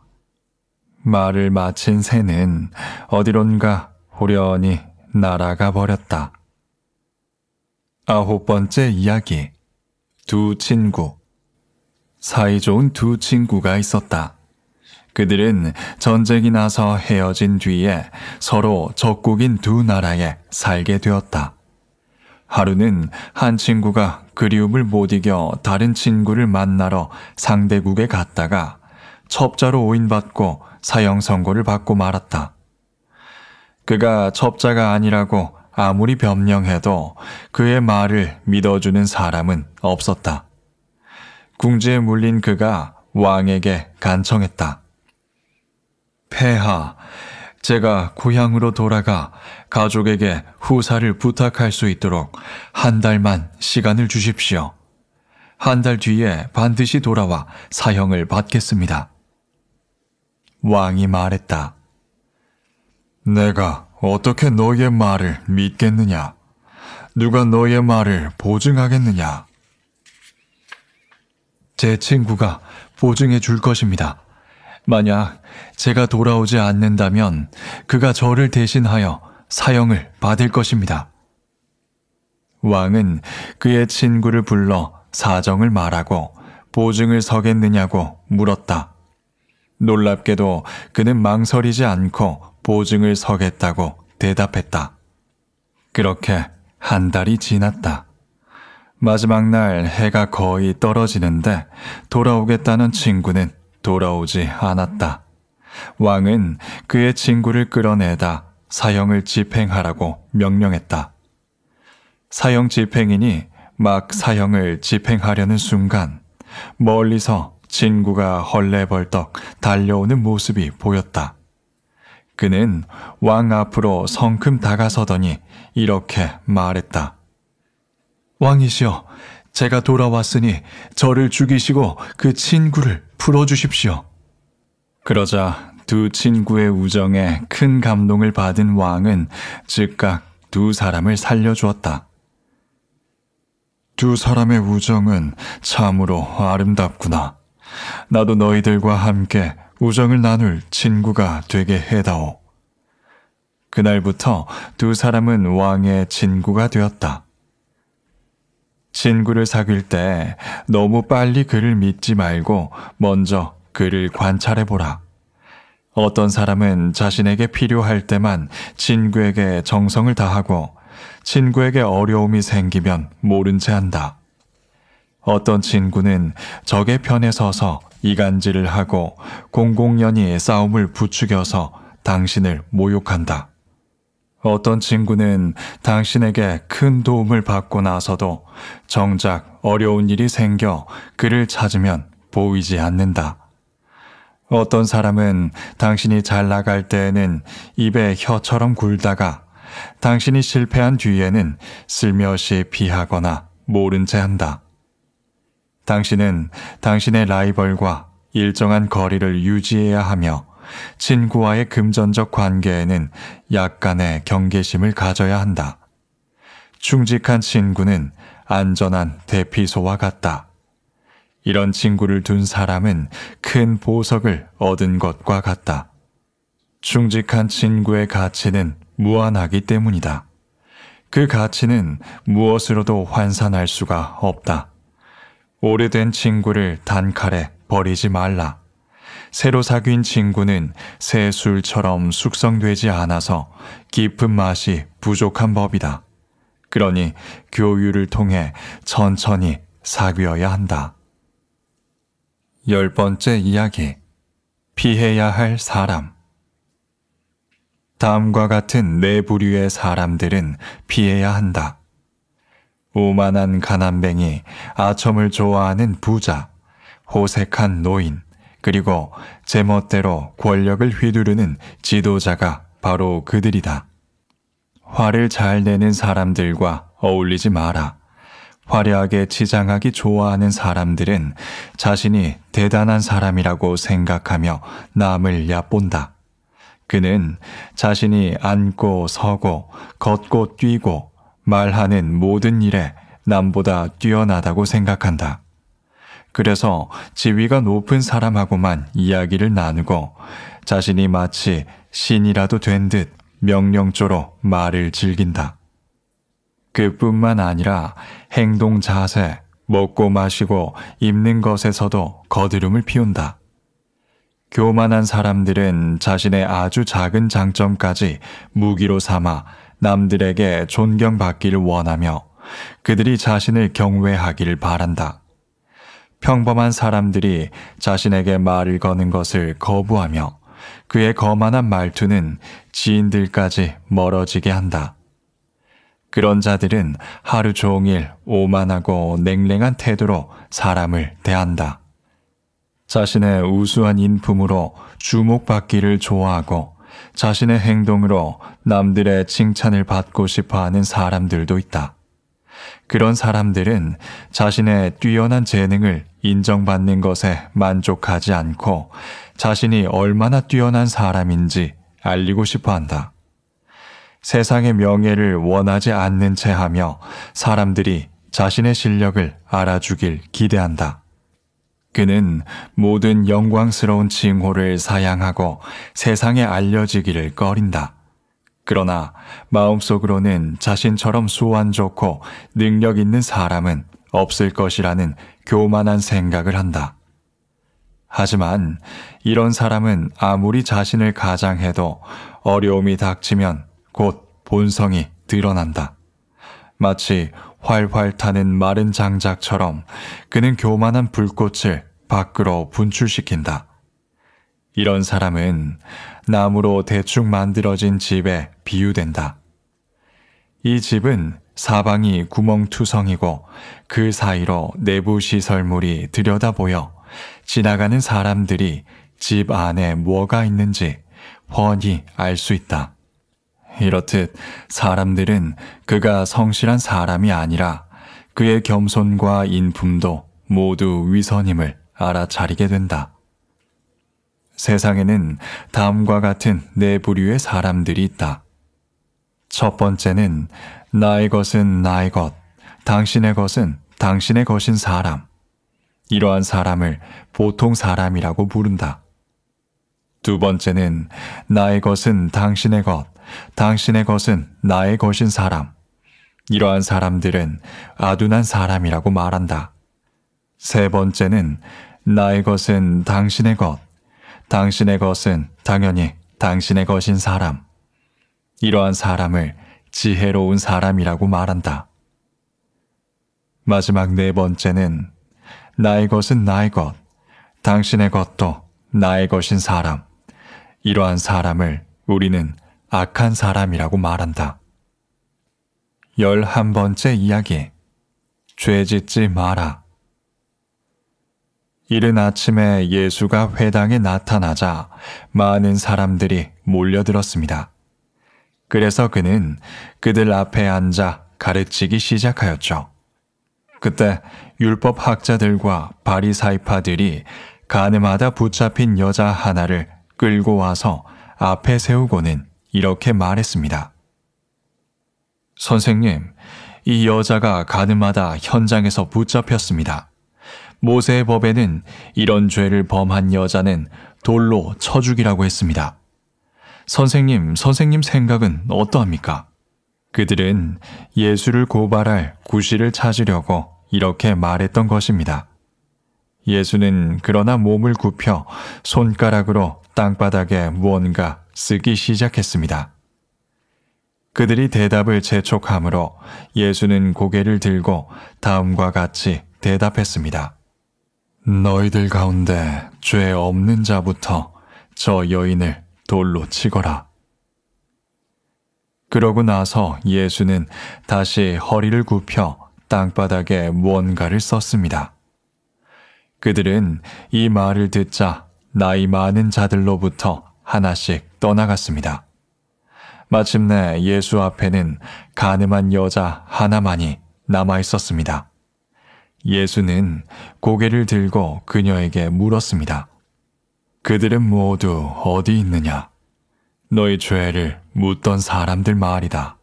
말을 마친 새는 어디론가 호련히 날아가 버렸다. 아홉 번째 이야기. 두 친구. 사이좋은 두 친구가 있었다. 그들은 전쟁이 나서 헤어진 뒤에 서로 적국인 두 나라에 살게 되었다. 하루는 한 친구가 그리움을 못 이겨 다른 친구를 만나러 상대국에 갔다가 첩자로 오인받고 사형 선고를 받고 말았다. 그가 첩자가 아니라고 아무리 변명해도 그의 말을 믿어주는 사람은 없었다. 궁지에 물린 그가 왕에게 간청했다. 폐하. 제가 고향으로 돌아가 가족에게 후사를 부탁할 수 있도록 한 달만 시간을 주십시오. 한 달 뒤에 반드시 돌아와 사형을 받겠습니다. 왕이 말했다. 내가 어떻게 너의 말을 믿겠느냐? 누가 너의 말을 보증하겠느냐? 제 친구가 보증해 줄 것입니다. 만약 제가 돌아오지 않는다면 그가 저를 대신하여 사형을 받을 것입니다. 왕은 그의 친구를 불러 사정을 말하고 보증을 서겠느냐고 물었다. 놀랍게도 그는 망설이지 않고 보증을 서겠다고 대답했다. 그렇게 한 달이 지났다. 마지막 날 해가 거의 떨어지는데 돌아오겠다는 친구는 돌아오지 않았다. 왕은 그의 친구를 끌어내다 사형을 집행하라고 명령했다. 사형 집행인이 막 사형을 집행하려는 순간 멀리서 친구가 헐레벌떡 달려오는 모습이 보였다. 그는 왕 앞으로 성큼 다가서더니 이렇게 말했다. 왕이시여, 제가 돌아왔으니 저를 죽이시고 그 친구를 풀어주십시오. 그러자 두 친구의 우정에 큰 감동을 받은 왕은 즉각 두 사람을 살려주었다. 두 사람의 우정은 참으로 아름답구나. 나도 너희들과 함께 우정을 나눌 친구가 되게 해다오. 그날부터 두 사람은 왕의 친구가 되었다. 친구를 사귈 때 너무 빨리 그를 믿지 말고 먼저 그를 관찰해보라. 어떤 사람은 자신에게 필요할 때만 친구에게 정성을 다하고 친구에게 어려움이 생기면 모른 체 한다. 어떤 친구는 적의 편에 서서 이간질을 하고 공공연히 싸움을 부추겨서 당신을 모욕한다. 어떤 친구는 당신에게 큰 도움을 받고 나서도 정작 어려운 일이 생겨 그를 찾으면 보이지 않는다. 어떤 사람은 당신이 잘 나갈 때에는 입에 혀처럼 굴다가 당신이 실패한 뒤에는 슬며시 피하거나 모른 채 한다. 당신은 당신의 라이벌과 일정한 거리를 유지해야 하며 친구와의 금전적 관계에는 약간의 경계심을 가져야 한다. 충직한 친구는 안전한 대피소와 같다. 이런 친구를 둔 사람은 큰 보석을 얻은 것과 같다. 충직한 친구의 가치는 무한하기 때문이다. 그 가치는 무엇으로도 환산할 수가 없다. 오래된 친구를 단칼에 버리지 말라. 새로 사귄 친구는 새 술처럼 숙성되지 않아서 깊은 맛이 부족한 법이다. 그러니 교유를 통해 천천히 사귀어야 한다. 열 번째 이야기. 피해야 할 사람. 다음과 같은 네 부류의 사람들은 피해야 한다. 오만한 가난뱅이, 아첨을 좋아하는 부자, 호색한 노인, 그리고 제멋대로 권력을 휘두르는 지도자가 바로 그들이다. 화를 잘 내는 사람들과 어울리지 마라. 화려하게 치장하기 좋아하는 사람들은 자신이 대단한 사람이라고 생각하며 남을 얕본다. 그는 자신이 앉고 서고 걷고 뛰고 말하는 모든 일에 남보다 뛰어나다고 생각한다. 그래서 지위가 높은 사람하고만 이야기를 나누고 자신이 마치 신이라도 된 듯 명령조로 말을 즐긴다. 그뿐만 아니라 행동 자세, 먹고 마시고 입는 것에서도 거드름을 피운다. 교만한 사람들은 자신의 아주 작은 장점까지 무기로 삼아 남들에게 존경받기를 원하며 그들이 자신을 경외하기를 바란다. 평범한 사람들이 자신에게 말을 거는 것을 거부하며 그의 거만한 말투는 지인들까지 멀어지게 한다. 그런 자들은 하루 종일 오만하고 냉랭한 태도로 사람을 대한다. 자신의 우수한 인품으로 주목받기를 좋아하고 자신의 행동으로 남들의 칭찬을 받고 싶어 하는 사람들도 있다. 그런 사람들은 자신의 뛰어난 재능을 인정받는 것에 만족하지 않고 자신이 얼마나 뛰어난 사람인지 알리고 싶어 한다. 세상의 명예를 원하지 않는 채 하며 사람들이 자신의 실력을 알아주길 기대한다. 그는 모든 영광스러운 징호를 사양하고 세상에 알려지기를 꺼린다. 그러나 마음속으로는 자신처럼 수완 좋고 능력 있는 사람은 없을 것이라는 교만한 생각을 한다. 하지만 이런 사람은 아무리 자신을 가장해도 어려움이 닥치면 곧 본성이 드러난다. 마치 활활 타는 마른 장작처럼 그는 교만한 불꽃을 밖으로 분출시킨다. 이런 사람은 나무로 대충 만들어진 집에 비유된다. 이 집은 사방이 구멍투성이고 그 사이로 내부 시설물이 들여다보여 지나가는 사람들이 집 안에 뭐가 있는지 훤히 알 수 있다. 이렇듯 사람들은 그가 성실한 사람이 아니라 그의 겸손과 인품도 모두 위선임을 알아차리게 된다. 세상에는 다음과 같은 네 부류의 사람들이 있다. 첫 번째는 나의 것은 나의 것, 당신의 것은 당신의 것인 사람. 이러한 사람을 보통 사람이라고 부른다. 두 번째는 나의 것은 당신의 것, 당신의 것은 나의 것인 사람. 이러한 사람들은 아둔한 사람이라고 말한다. 세 번째는 나의 것은 당신의 것, 당신의 것은 당연히 당신의 것인 사람. 이러한 사람을 지혜로운 사람이라고 말한다. 마지막 네 번째는 나의 것은 나의 것, 당신의 것도 나의 것인 사람. 이러한 사람을 우리는 악한 사람이라고 말한다. 열한 번째 이야기. 죄 짓지 마라. 이른 아침에 예수가 회당에 나타나자 많은 사람들이 몰려들었습니다. 그래서 그는 그들 앞에 앉아 가르치기 시작하였죠. 그때 율법 학자들과 바리사이파들이 가늠하다 붙잡힌 여자 하나를 끌고 와서 앞에 세우고는 이렇게 말했습니다. 선생님, 이 여자가 가늠하다 현장에서 붙잡혔습니다. 모세의 법에는 이런 죄를 범한 여자는 돌로 쳐 죽이라고 했습니다. 선생님, 선생님 생각은 어떠합니까? 그들은 예수를 고발할 구실을 찾으려고 이렇게 말했던 것입니다. 예수는 그러나 몸을 굽혀 손가락으로 땅바닥에 무언가 쓰기 시작했습니다. 그들이 대답을 재촉하므로 예수는 고개를 들고 다음과 같이 대답했습니다. 너희들 가운데 죄 없는 자부터 저 여인을 돌로 치거라. 그러고 나서 예수는 다시 허리를 굽혀 땅바닥에 무언가를 썼습니다. 그들은 이 말을 듣자 나이 많은 자들로부터 하나씩 떠나갔습니다. 마침내 예수 앞에는 가늠한 여자 하나만이 남아 있었습니다. 예수는 고개를 들고 그녀에게 물었습니다. 그들은 모두 어디 있느냐? 너의 죄를 묻던 사람들 말이다.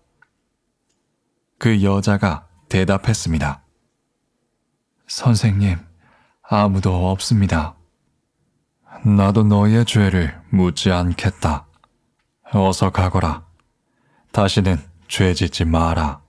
그 여자가 대답했습니다. 선생님, 아무도 없습니다. 나도 너의 죄를 묻지 않겠다. 어서 가거라. 다시는 죄 짓지 마라.